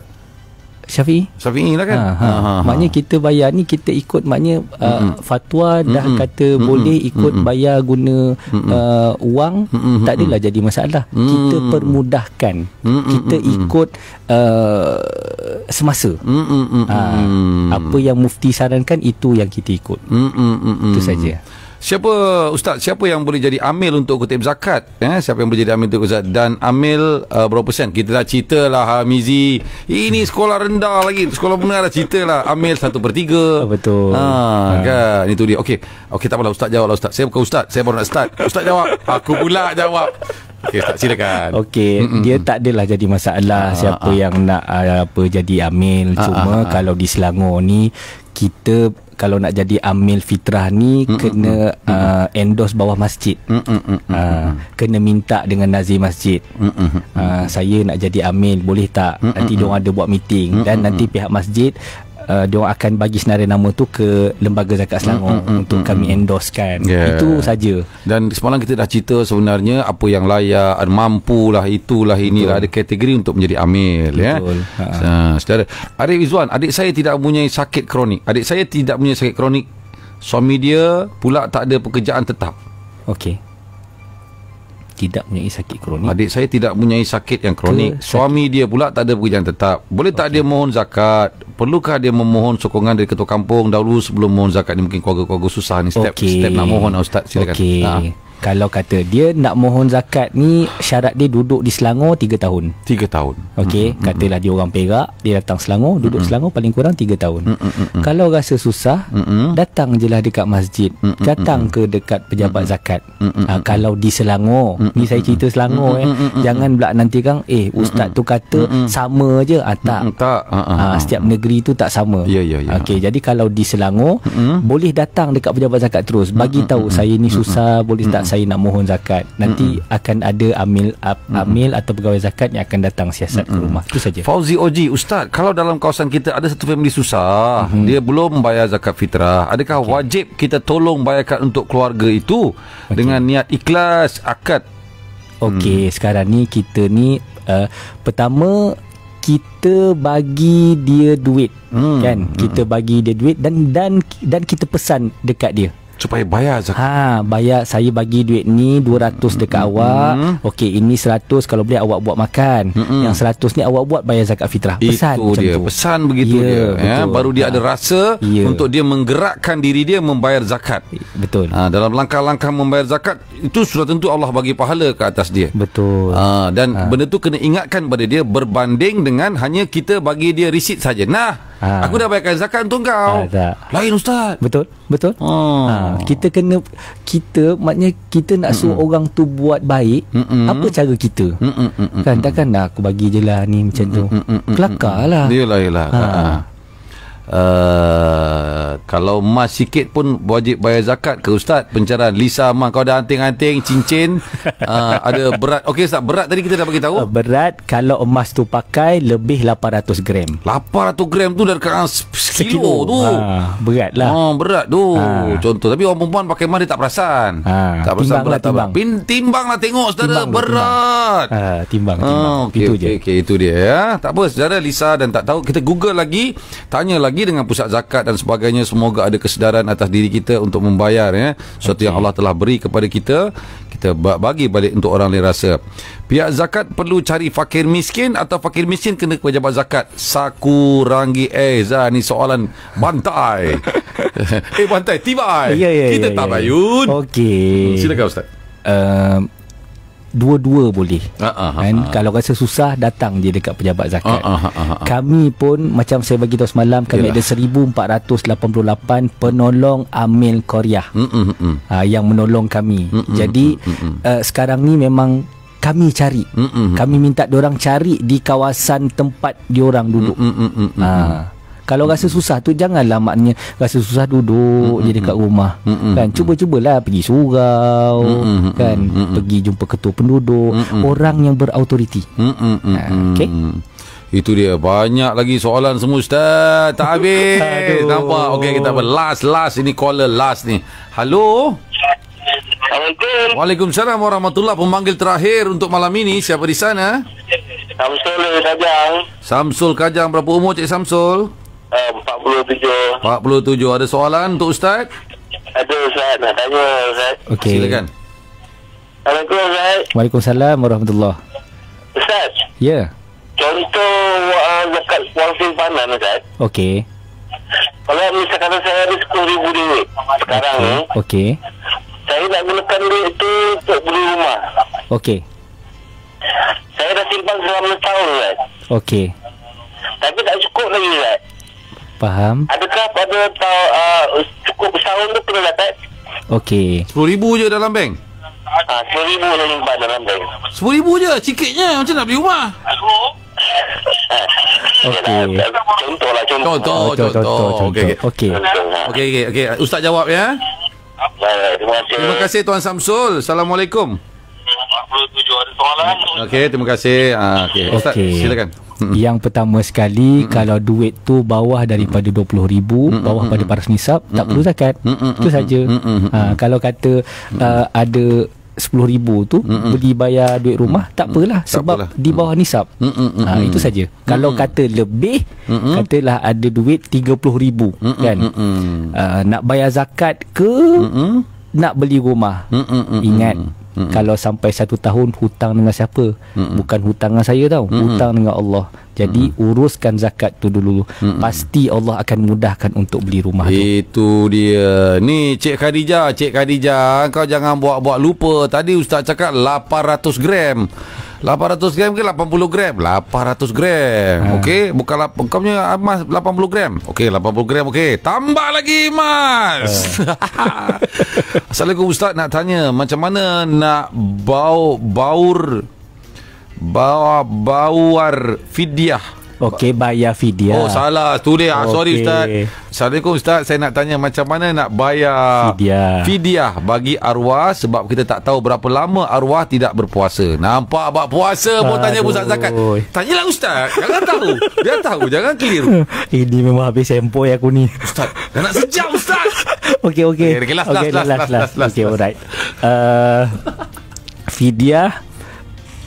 Speaker 1: Syafi'i Syafi'i lah kan ha, ha, ha. Ha, ha. Maknanya kita bayar ni Kita ikut maknanya mm-hmm. Fatwa dah mm-hmm. kata mm-hmm. Boleh ikut mm-hmm. bayar guna uh, Uang mm-hmm. Tak adalah jadi masalah mm-hmm. Kita permudahkan mm-hmm. Kita ikut uh, Semasa mm-hmm. uh, Apa yang mufti sarankan Itu yang kita ikut
Speaker 2: mm-hmm. Itu saja. Siapa Ustaz Siapa yang boleh jadi amil Untuk kutip zakat eh? Siapa yang boleh jadi amil Untuk zakat Dan amil uh, Berapa persen Kita dah cerita lah Hamizi Ini sekolah rendah lagi Sekolah menengah dah cerita lah Amil satu per tiga ah, Betul ha, Kan Itu dia Okey Okey tak apalah Ustaz jawab lah Ustaz Saya bukan Ustaz Saya baru nak start Ustaz jawab Aku pula jawab Okey Ustaz silakan
Speaker 1: Okey Dia tak adalah jadi masalah ha, Siapa ha. yang nak uh, apa Jadi amil ha, Cuma ha, ha. Kalau di Selangor ni kita kalau nak jadi amil fitrah ni mm-hmm. kena mm-hmm. Uh, endorse bawah masjid. Mm-hmm. Uh, kena minta dengan nazi masjid. Mm-hmm. Uh, saya nak jadi amil boleh tak? Mm-hmm. Nanti mm-hmm. dia ada buat meeting mm-hmm. dan nanti pihak masjid uh, dia akan bagi senarai nama tu ke lembaga zakat Selangor mm, mm, mm, untuk mm, kami mm. endorse kan yeah. itu saja
Speaker 2: dan semalam kita dah cerita sebenarnya apa yang layak mampu lah itulah ini Betul. ada kategori untuk menjadi amil ya ha. Ha, secara Arif adik saya tidak mempunyai sakit kronik adik saya tidak mempunyai sakit kronik suami dia pula tak ada pekerjaan tetap okey tidak mempunyai sakit kronik. Adik saya tidak mempunyai sakit yang kronik. Ke Suami sakit. dia pula tak ada pekerjaan tetap. Boleh tak dia mohon zakat? perlukah dia memohon sokongan dari ketua kampung dahulu sebelum mohon zakat ni mungkin keluarga-keluarga susah ni step okay. step nak mohon ustaz silakan okay. ha
Speaker 1: kalau kata dia nak mohon zakat ni syarat dia duduk di Selangor 3 tahun. 3 tahun. Okey, mm-hmm. katalah dia orang Perak, dia datang Selangor, duduk mm-hmm. Selangor paling kurang 3 tahun. Mm-hmm. Kalau rasa susah, mm-hmm. datang jelah dekat masjid, mm-hmm. datang ke dekat pejabat mm-hmm. zakat. Mm-hmm. Ha, kalau di Selangor, mm-hmm. ni saya cerita Selangor mm-hmm. eh. Jangan pula nanti kang eh ustaz tu kata mm-hmm. sama aje. Ah, ha, tak. Ha, mm-hmm. Ah, tak. Ha, setiap negeri tu tak sama. Yeah, yeah, yeah. Okey, jadi kalau di Selangor, mm-hmm. boleh datang dekat pejabat zakat terus bagi tahu mm-hmm. saya ni susah, mm-hmm. boleh tak saya nak mohon zakat nanti Mm-mm. akan ada amil ab amil atau pegawai zakat yang akan datang siasat Mm-mm. ke rumah itu saja Fauzi
Speaker 2: Oji ustaz kalau dalam kawasan kita ada satu family susah mm-hmm. dia belum bayar zakat fitrah adakah okay. wajib kita tolong bayarkan untuk keluarga itu okay. dengan niat ikhlas akad
Speaker 1: okey mm. sekarang ni kita ni uh, pertama kita bagi dia duit hmm. kan kita hmm. bagi dia duit dan dan dan kita pesan dekat dia supaya bayar zakat. Ha, bayar saya bagi duit ni 200 dekat mm-hmm. awak. Okey, ini 100 kalau boleh awak buat makan. Mm-hmm. Yang 100 ni awak buat bayar zakat fitrah. Pesan Itu macam dia. tu. Pesan begitu yeah, dia. Ya, baru
Speaker 2: dia ha. ada rasa yeah. untuk dia menggerakkan diri dia membayar zakat. Betul. Ha, dalam langkah-langkah membayar zakat itu sudah tentu Allah bagi pahala ke atas dia. Betul. Ha, dan ha. benda tu kena ingatkan pada dia berbanding dengan hanya kita bagi dia receipt saja. Nah, ha. aku dah bayarkan zakat untuk kau ha,
Speaker 1: ah, lain ustaz betul betul hmm. ha. kita kena kita maknanya kita nak suruh Mm-mm. orang tu buat baik Mm-mm. apa cara kita Mm-mm. kan takkan aku bagi je lah ni macam tu kelakar lah
Speaker 2: yelah yelah ha. Ha uh, kalau emas sikit pun wajib bayar zakat ke ustaz pencaran Lisa Amang kau ada anting-anting cincin uh, ada berat okey ustaz berat tadi kita dah bagi tahu eh,
Speaker 1: berat kalau emas tu pakai lebih 800 gram 800 gram tu dah kena sekilo tu ha, berat lah ha,
Speaker 2: berat tu ha. contoh tapi orang perempuan pakai emas dia tak perasan ha. tak perasan berat, lah timbang tak timbang lah tengok saudara timbang berat timbang, ha, timbang, timbang. Ha, ah, okay, itu okay, je okay, itu dia ya. tak apa saudara Lisa dan tak tahu kita google lagi tanya lagi pergi dengan pusat zakat dan sebagainya semoga ada kesedaran atas diri kita untuk membayar ya sesuatu okay. yang Allah telah beri kepada kita kita bagi balik untuk orang lain rasa pihak zakat perlu cari fakir miskin atau fakir miskin kena ke pejabat zakat saku ranggi eh Zah ni soalan bantai eh bantai tiba ya, ya, kita ya, ya, tabayun ya, ya. ok
Speaker 1: hmm, silakan ustaz uh, dua-dua boleh. Uh-huh. And uh-huh. kalau rasa susah datang je dekat pejabat zakat. Uh-huh. Uh-huh. Kami pun macam saya bagi tahu semalam kami Yalah. ada 1488 penolong amil Korea. Uh-huh. Uh, yang menolong kami. Uh-huh. Jadi uh-huh. Uh, sekarang ni memang kami cari. Uh-huh. Kami minta diorang cari di kawasan tempat diorang duduk. Uh-huh. Uh-huh. uh kalau rasa susah tu janganlah maknanya rasa susah duduk mm-hmm. je dekat rumah. Mm-hmm. Kan cuba-cubalah pergi surau mm-hmm. kan mm-hmm. pergi jumpa ketua penduduk, mm-hmm. orang yang berautoriti. Mm-hmm. Ha, okay itu dia
Speaker 2: banyak lagi soalan semua ustaz tak habis nampak okay kita apa last last ini caller last ni halo Assalamualaikum Waalaikumsalam warahmatullahi pemanggil terakhir untuk malam ini siapa di sana
Speaker 3: Samsul Kajang
Speaker 2: Samsul Kajang berapa umur cik Samsul Uh, 47. 47. Ada soalan untuk Ustaz?
Speaker 3: Ada Ustaz. Nak tanya Ustaz. Okay. Silakan. Assalamualaikum Ustaz.
Speaker 1: Waalaikumsalam warahmatullahi Ustaz. Ya. Yeah. Contoh uh, zakat wang simpanan Ustaz. Okey. Kalau misalkan saya ada RM10,000
Speaker 3: duit okay. sekarang ni. Okey. Saya nak gunakan duit tu untuk beli rumah.
Speaker 1: Okey. Saya dah simpan selama setahun Ustaz. Okey. Tapi tak cukup lagi Ustaz. Faham. Adakah pada ta, uh, cukup setahun tu kena
Speaker 2: lah, dapat? Okey. RM10,000 je dalam bank?
Speaker 1: Ah, ha, RM10,000 dalam
Speaker 2: bank. RM10,000 je? Sikitnya? Macam nak beli rumah?
Speaker 1: Okey. contoh.
Speaker 2: lah, contoh, contoh. contoh, contoh. Okey, okey. Okey, okey, okey. Ustaz jawab ya. Terima kasih. Tuan Samsul. Assalamualaikum. Okey, terima kasih. Ah, okey. Ustaz, silakan.
Speaker 1: Yang pertama sekali Mm-mm. kalau duit tu bawah daripada 20 ribu Mm-mm. bawah pada paras nisab Mm-mm. tak perlu zakat. Itu saja. Ha, kalau kata uh, ada 10 ribu tu Mm-mm. beli bayar duit rumah tak apalah tak sebab apalah. di bawah nisab. Ha, itu saja. Kalau kata lebih Mm-mm. katalah ada duit 30 ribu mm kan. Uh, nak bayar zakat ke Mm-mm. nak beli rumah. Mm-mm. Ingat Mm-mm. Kalau sampai satu tahun hutang dengan siapa? Mm-mm. Bukan hutang dengan saya tau. Mm-mm. Hutang dengan Allah. Jadi Mm-mm. uruskan zakat tu dulu. Mm-mm. Pasti Allah akan mudahkan untuk beli rumah Itu tu.
Speaker 2: Itu dia. Ni Cik Khadijah, Cik Khadijah, kau jangan buat-buat lupa. Tadi ustaz cakap 800 gram. 800 gram ke 80 gram? 800 gram. Ha. Okey, bukan lap- kau punya emas ah, 80 gram. okay, 80 gram okay, Tambah lagi emas. Ha. Ah. Assalamualaikum ustaz nak tanya macam mana nak bau baur bau bauar fidyah Okey,
Speaker 1: bayar fidyah. Oh, salah. Tu dia. Okay. Ah, sorry, Ustaz.
Speaker 2: Assalamualaikum, Ustaz. Saya nak tanya macam mana nak bayar fidyah. fidyah bagi arwah sebab kita tak tahu berapa lama arwah tidak berpuasa. Nampak abang puasa pun tanya pusat zakat. Tanyalah, Ustaz. Jangan tahu. Dia tahu. Jangan keliru.
Speaker 1: Ini memang habis sempoi aku ni. Ustaz, dah nak sejam, Ustaz. okey, okey. Okey, okay, last, okay, last, last, last, last, last, last. Okey, alright. Uh, fidyah,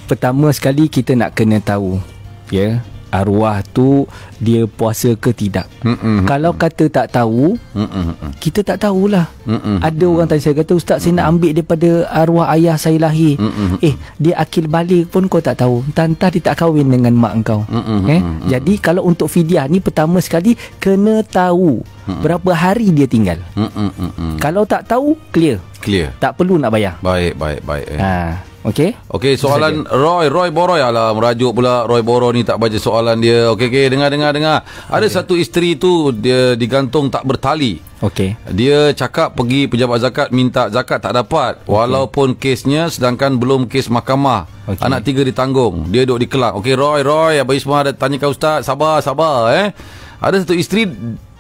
Speaker 1: pertama sekali kita nak kena tahu. Ya, yeah? arwah tu dia puasa ke tidak. Mm-mm. Kalau kata tak tahu, Mm-mm. kita tak tahulah. Mm-mm. Ada orang tadi saya kata, Ustaz saya nak ambil daripada arwah ayah saya lahir. Mm-mm. Eh, dia akil balik pun kau tak tahu. Entah-entah dia tak kahwin dengan mak kau. Eh? Jadi kalau untuk fidyah ni, pertama sekali kena tahu Mm-mm. berapa hari dia tinggal. Mm-mm. Kalau tak tahu, clear. clear. Tak perlu nak bayar. Baik, baik, baik. Eh. Ha. Okey.
Speaker 2: Okey, soalan Roy, Roy Boroy alah merajuk pula Roy Boroy ni tak baca soalan dia. Okey, okey, dengar dengar dengar. Ada okay. satu isteri tu dia digantung tak bertali. Okey. Dia cakap pergi pejabat zakat minta zakat tak dapat okay. walaupun kesnya sedangkan belum kes mahkamah. Okay. Anak tiga ditanggung. Dia duduk di kelab. Okey, Roy, Roy, Abang Ismail ada tanya kau ustaz, sabar, sabar eh. Ada satu isteri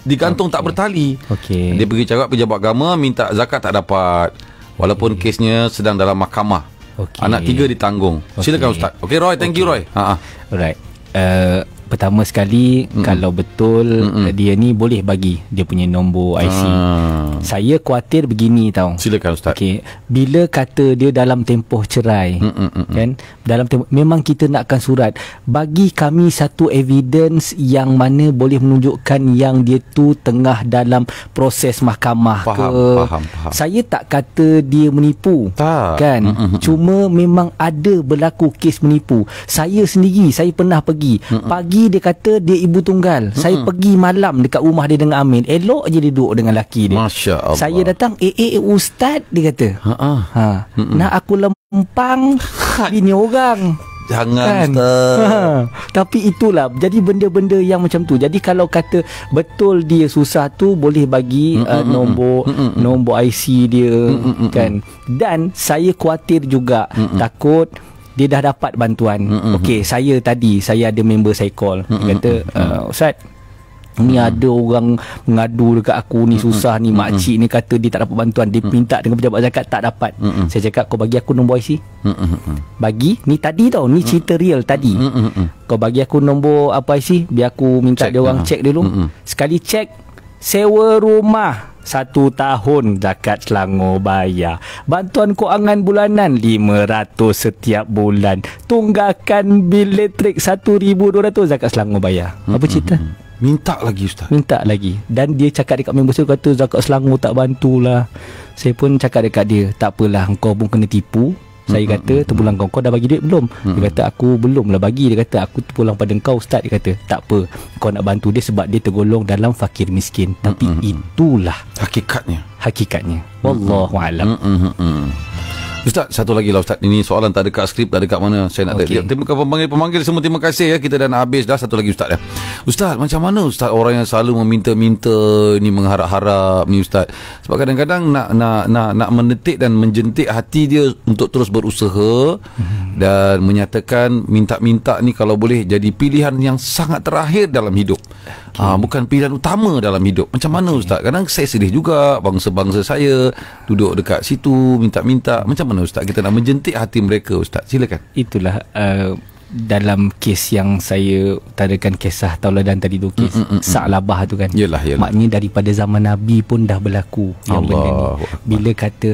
Speaker 2: digantung okay. tak bertali. Okey. Dia pergi cakap pejabat agama minta zakat tak dapat walaupun okay. kesnya sedang dalam mahkamah
Speaker 1: okay. Anak tiga
Speaker 2: ditanggung okay. Silakan Ustaz Okay Roy, thank okay. you Roy Ha-ha.
Speaker 1: Alright uh, pertama sekali mm. kalau betul Mm-mm. dia ni boleh bagi dia punya nombor IC. Ah. Saya khuatir begini tau. Silakan ustaz. Okey, bila kata dia dalam tempoh cerai mm mm kan dalam tempoh, memang kita nakkan surat bagi kami satu evidence yang mana boleh menunjukkan yang dia tu tengah dalam proses mahkamah faham, ke. Faham, faham. Saya tak kata dia menipu. Tak. Kan? mm mm Cuma memang ada berlaku kes menipu. Saya sendiri saya pernah pergi Mm-mm. pagi pergi dia kata dia ibu tunggal. Mm-hmm. Saya pergi malam dekat rumah dia dengan Amin. Elok je dia duduk dengan laki dia. Masya Allah. Saya datang eh eh, eh ustaz dia kata. Ha ha. Mm-mm. Nak aku lempang bini orang. Jangan kan? ha. Tapi itulah Jadi benda-benda yang macam tu Jadi kalau kata Betul dia susah tu Boleh bagi uh, Nombor mm-hmm. Nombor IC dia mm-hmm. Kan Dan Saya khuatir juga mm-hmm. Takut dia dah dapat bantuan mm-hmm. okey saya tadi saya ada member saya call mm-hmm. kata uh, ustaz mm-hmm. ni ada orang mengadu dekat aku ni susah mm-hmm. ni mak cik mm-hmm. ni kata dia tak dapat bantuan dia mm-hmm. minta dengan pejabat zakat tak dapat mm-hmm. saya cakap kau bagi aku nombor IC mm-hmm. bagi ni tadi tau ni cerita real tadi mm-hmm. kau bagi aku nombor apa IC biar aku minta check dia orang ah. check dulu mm-hmm. sekali check sewa rumah satu tahun zakat Selangor bayar. Bantuan kewangan bulanan RM500 setiap bulan. Tunggakan bil elektrik RM1,200 zakat Selangor bayar. Apa mm-hmm. cerita? Hmm, hmm, hmm. Minta lagi Ustaz. Minta lagi. Dan dia cakap dekat member saya kata zakat Selangor tak bantulah. Saya pun cakap dekat dia, tak apalah kau pun kena tipu. Saya kata terpulang kau Kau dah bagi duit belum Dia kata aku belum lah bagi Dia kata aku terpulang pada kau Ustaz dia kata Tak apa Kau nak bantu dia Sebab dia tergolong dalam fakir miskin Tapi itulah Hakikatnya Hakikatnya Wallahualam
Speaker 2: Ustaz satu lagi lah Ustaz Ini soalan tak dekat skrip Tak dekat mana Saya nak okay. tanya Terima kasih pemanggil-pemanggil semua Terima kasih ya Kita dah nak habis dah Satu lagi Ustaz ya. Ustaz macam mana Ustaz orang yang selalu meminta-minta ni mengharap-harap ni Ustaz sebab kadang-kadang nak nak nak nak menetik dan menjentik hati dia untuk terus berusaha mhm. dan menyatakan minta-minta ni kalau boleh jadi pilihan yang sangat terakhir dalam hidup okay. ha, ah, bukan pilihan utama dalam hidup macam mana okay. Ustaz kadang saya sedih juga bangsa-bangsa saya duduk dekat situ minta-minta macam mana Ustaz kita nak menjentik hati mereka
Speaker 1: Ustaz silakan itulah uh, dalam kes yang saya utarakan kisah tauladan tadi tu kes mm, mm, mm, sa'labah tu kan yelah, yelah. maknanya daripada zaman nabi pun dah berlaku Allah yang benda ni bila kata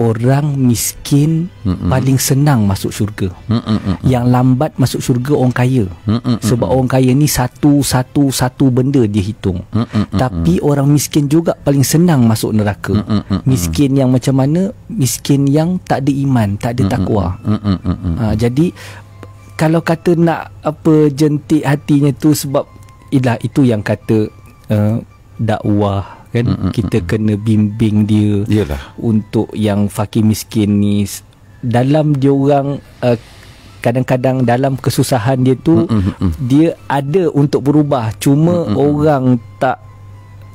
Speaker 1: orang miskin mm, mm. paling senang masuk syurga
Speaker 3: mm, mm, mm, mm. yang
Speaker 1: lambat masuk syurga orang kaya mm, mm, mm, sebab orang kaya ni satu satu satu benda dia hitung
Speaker 3: mm, mm, mm, tapi
Speaker 1: orang miskin juga paling senang masuk neraka
Speaker 3: mm, mm, mm, miskin
Speaker 1: yang macam mana miskin yang tak ada iman tak ada mm, takwa mm, mm, mm, mm, mm. Ha, jadi kalau kata nak apa jentik hatinya tu sebab ialah itu yang kata uh, dakwah kan mm-hmm. kita kena bimbing dia Yalah. untuk yang fakir miskin ni dalam dia orang uh, kadang-kadang dalam kesusahan dia tu mm-hmm. dia ada untuk berubah cuma mm-hmm. orang tak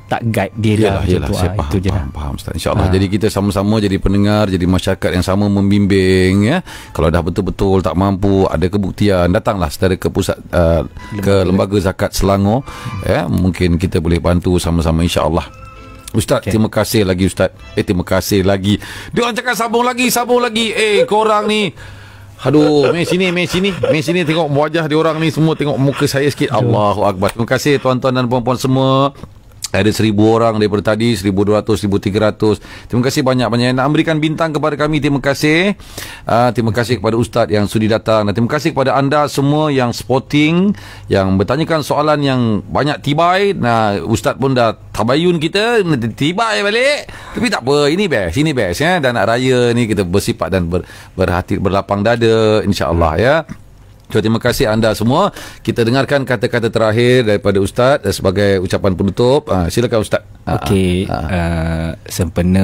Speaker 1: tak guide dia yalah, lah yalah, macam yalah, tu. Ah, itu je lah. Ustaz.
Speaker 2: InsyaAllah. Ha. Jadi kita sama-sama jadi pendengar, jadi masyarakat yang sama membimbing. Ya. Kalau dah betul-betul tak mampu, ada kebuktian, datanglah secara ke pusat, uh, lembaga. ke Lembaga Zakat Selangor. Hmm. Ya. Mungkin kita boleh bantu sama-sama insyaAllah. Ustaz, okay. terima kasih lagi Ustaz. Eh, terima kasih lagi. Dia orang cakap sambung lagi, sambung lagi. Eh, korang ni. Aduh, main sini, main sini. Main sini tengok wajah dia orang ni semua. Tengok muka saya sikit. Allahu Akbar. Terima kasih tuan-tuan dan puan-puan semua ada seribu orang daripada tadi, seribu dua ratus, seribu tiga ratus. Terima kasih banyak-banyak. Nak memberikan bintang kepada kami, terima kasih. Uh, terima kasih kepada Ustaz yang sudi datang. Dan terima kasih kepada anda semua yang sporting, yang bertanyakan soalan yang banyak tibai. Nah, Ustaz pun dah tabayun kita, tibai balik. Tapi tak apa, ini best, ini best. Ya. Dan nak raya ni kita bersifat dan ber, berhati berlapang dada, insyaAllah. Ya. So, terima kasih anda semua. Kita dengarkan kata-kata terakhir daripada Ustaz eh, sebagai ucapan penutup. Uh, silakan Ustaz.
Speaker 1: Ah, Okey, uh, sempena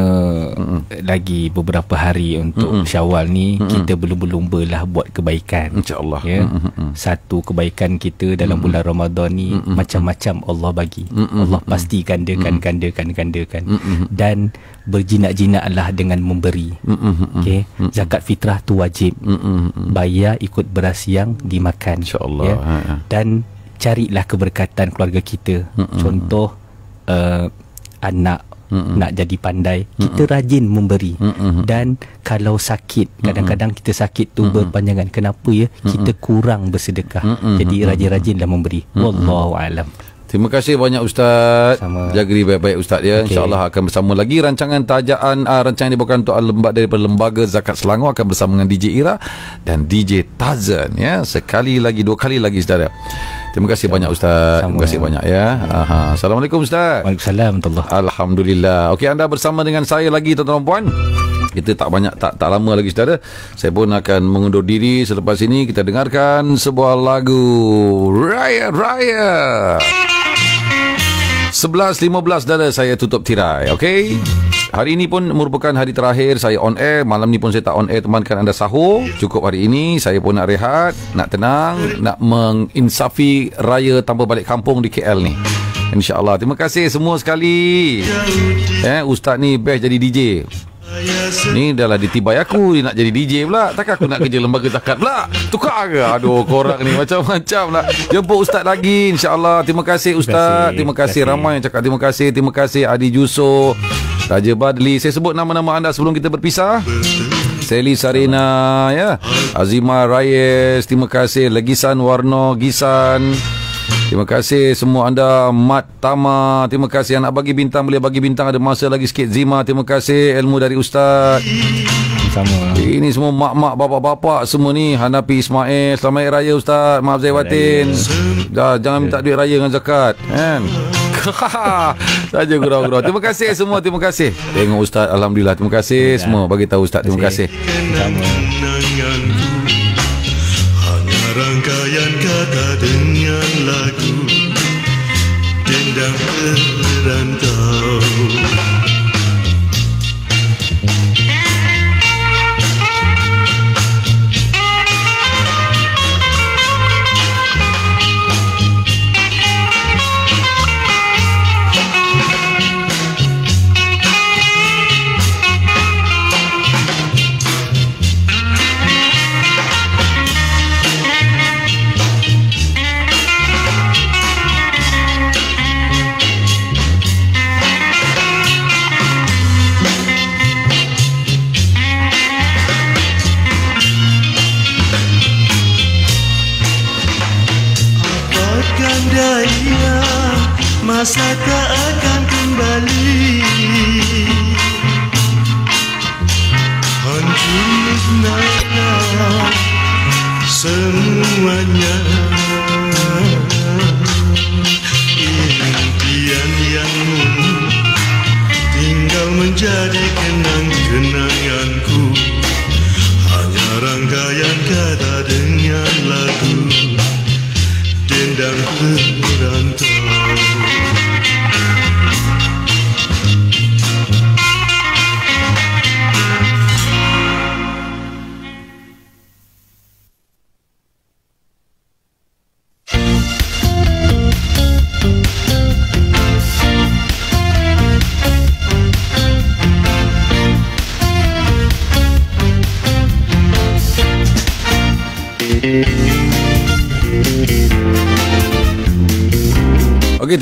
Speaker 1: Mm-mm. lagi beberapa hari untuk Mm-mm. Syawal ni Mm-mm. kita belum belum belah buat kebaikan. Insya-Allah. Ya. Mm-mm. Satu kebaikan kita dalam Mm-mm. bulan Ramadan ni Mm-mm. macam-macam Allah bagi. Mm-mm. Allah pastikan dia kan gandakan gandakan. Kan kan Dan berjinak-jinaklah dengan memberi. Okey, zakat fitrah tu wajib. Bayar ikut beras yang dimakan. Insya-Allah. Yeah? Ha, ha. Dan carilah keberkatan keluarga kita. Contoh uh, anak Mm-mm. nak jadi pandai kita Mm-mm. rajin memberi Mm-mm. dan kalau sakit kadang-kadang kita sakit tu Mm-mm. berpanjangan kenapa ya kita kurang bersedekah Mm-mm. jadi rajin-rajinlah memberi wallahu alam
Speaker 2: Terima kasih banyak Ustaz. Sama. Jaga baik-baik Ustaz ya. Okay. Allah akan bersama lagi rancangan tajaan. Uh, rancangan ini bukan untuk lembaga daripada Lembaga Zakat Selangor. Akan bersama dengan DJ Ira dan DJ Tazan. Ya. Sekali lagi, dua kali lagi saudara. Ya. Terima kasih Sama. banyak Ustaz. Sama. Terima kasih ya. banyak ya. Aha. Assalamualaikum Ustaz. Waalaikumsalam. Alhamdulillah. Okey anda bersama dengan saya lagi tuan-tuan dan puan. Kita tak banyak, tak tak lama lagi saudara. Ya. Saya pun akan mengundur diri selepas ini. Kita dengarkan sebuah lagu. Raya, Raya. Raya. 11.15 dah saya tutup tirai, okey? Hari ini pun merupakan hari terakhir saya on air. Malam ni pun saya tak on air temankan anda sahur. Cukup hari ini saya pun nak rehat, nak tenang, nak menginsafi raya tanpa balik kampung di KL ni. InsyaAllah. Terima kasih semua sekali. Eh, Ustaz ni best jadi DJ. Ni dah lah ditibai aku Dia nak jadi DJ pula Takkan aku nak kerja lembaga zakat pula Tukar ke Aduh korang ni macam-macam lah Jemput Ustaz lagi InsyaAllah Terima kasih Ustaz Terima kasih, terima kasih. Terima kasih. Ramai yang cakap terima kasih Terima kasih Adi Juso Raja Badli Saya sebut nama-nama anda sebelum kita berpisah Sally Sarina ya. Azima Reyes Terima kasih Legisan Warno Gisan Terima kasih semua anda Mat Tama Terima kasih anak bagi bintang Boleh bagi bintang Ada masa lagi sikit Zima Terima kasih ilmu dari Ustaz Sama Ini semua mak-mak Bapak-bapak semua ni Hanapi Ismail Selamat Hari Raya Ustaz Maaf Zewatin Dah, Jangan minta duit raya dengan zakat Kan Saja gurau-gurau Terima kasih semua Terima kasih Tengok Ustaz Alhamdulillah Terima kasih semua Bagi tahu Ustaz Terima kasih
Speaker 1: Sama like that.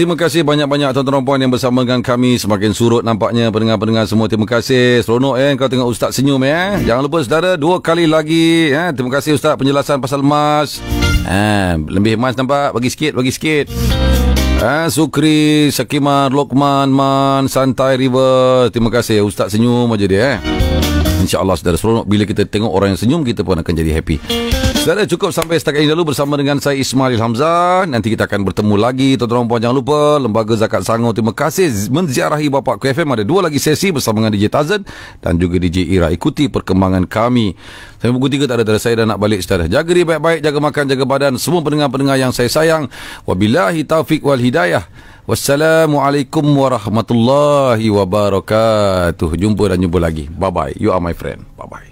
Speaker 2: terima kasih banyak-banyak tuan-tuan dan puan yang bersama dengan kami. Semakin surut nampaknya pendengar-pendengar semua. Terima kasih. Seronok eh kau tengok ustaz senyum eh. Jangan lupa saudara dua kali lagi eh. Terima kasih ustaz penjelasan pasal emas. Eh, lebih emas nampak bagi sikit bagi sikit. Eh, Sukri, Sakiman, Lokman, Man, Santai River. Terima kasih ustaz senyum aja dia eh. InsyaAllah saudara seronok Bila kita tengok orang yang senyum Kita pun akan jadi happy Saudara cukup sampai setakat ini dulu Bersama dengan saya Ismail Hamzah Nanti kita akan bertemu lagi Tuan-tuan puan jangan lupa Lembaga Zakat Sangor Terima kasih Menziarahi Bapak KFM Ada dua lagi sesi Bersama dengan DJ Tazen Dan juga DJ Ira Ikuti perkembangan kami Saya pukul 3 tak ada Saya dah nak balik saudara Jaga diri baik-baik Jaga makan Jaga badan Semua pendengar-pendengar yang saya sayang Wabilahi taufiq wal hidayah Wassalamualaikum warahmatullahi wabarakatuh. Jumpa dan jumpa lagi. Bye-bye. You are my friend. Bye-bye.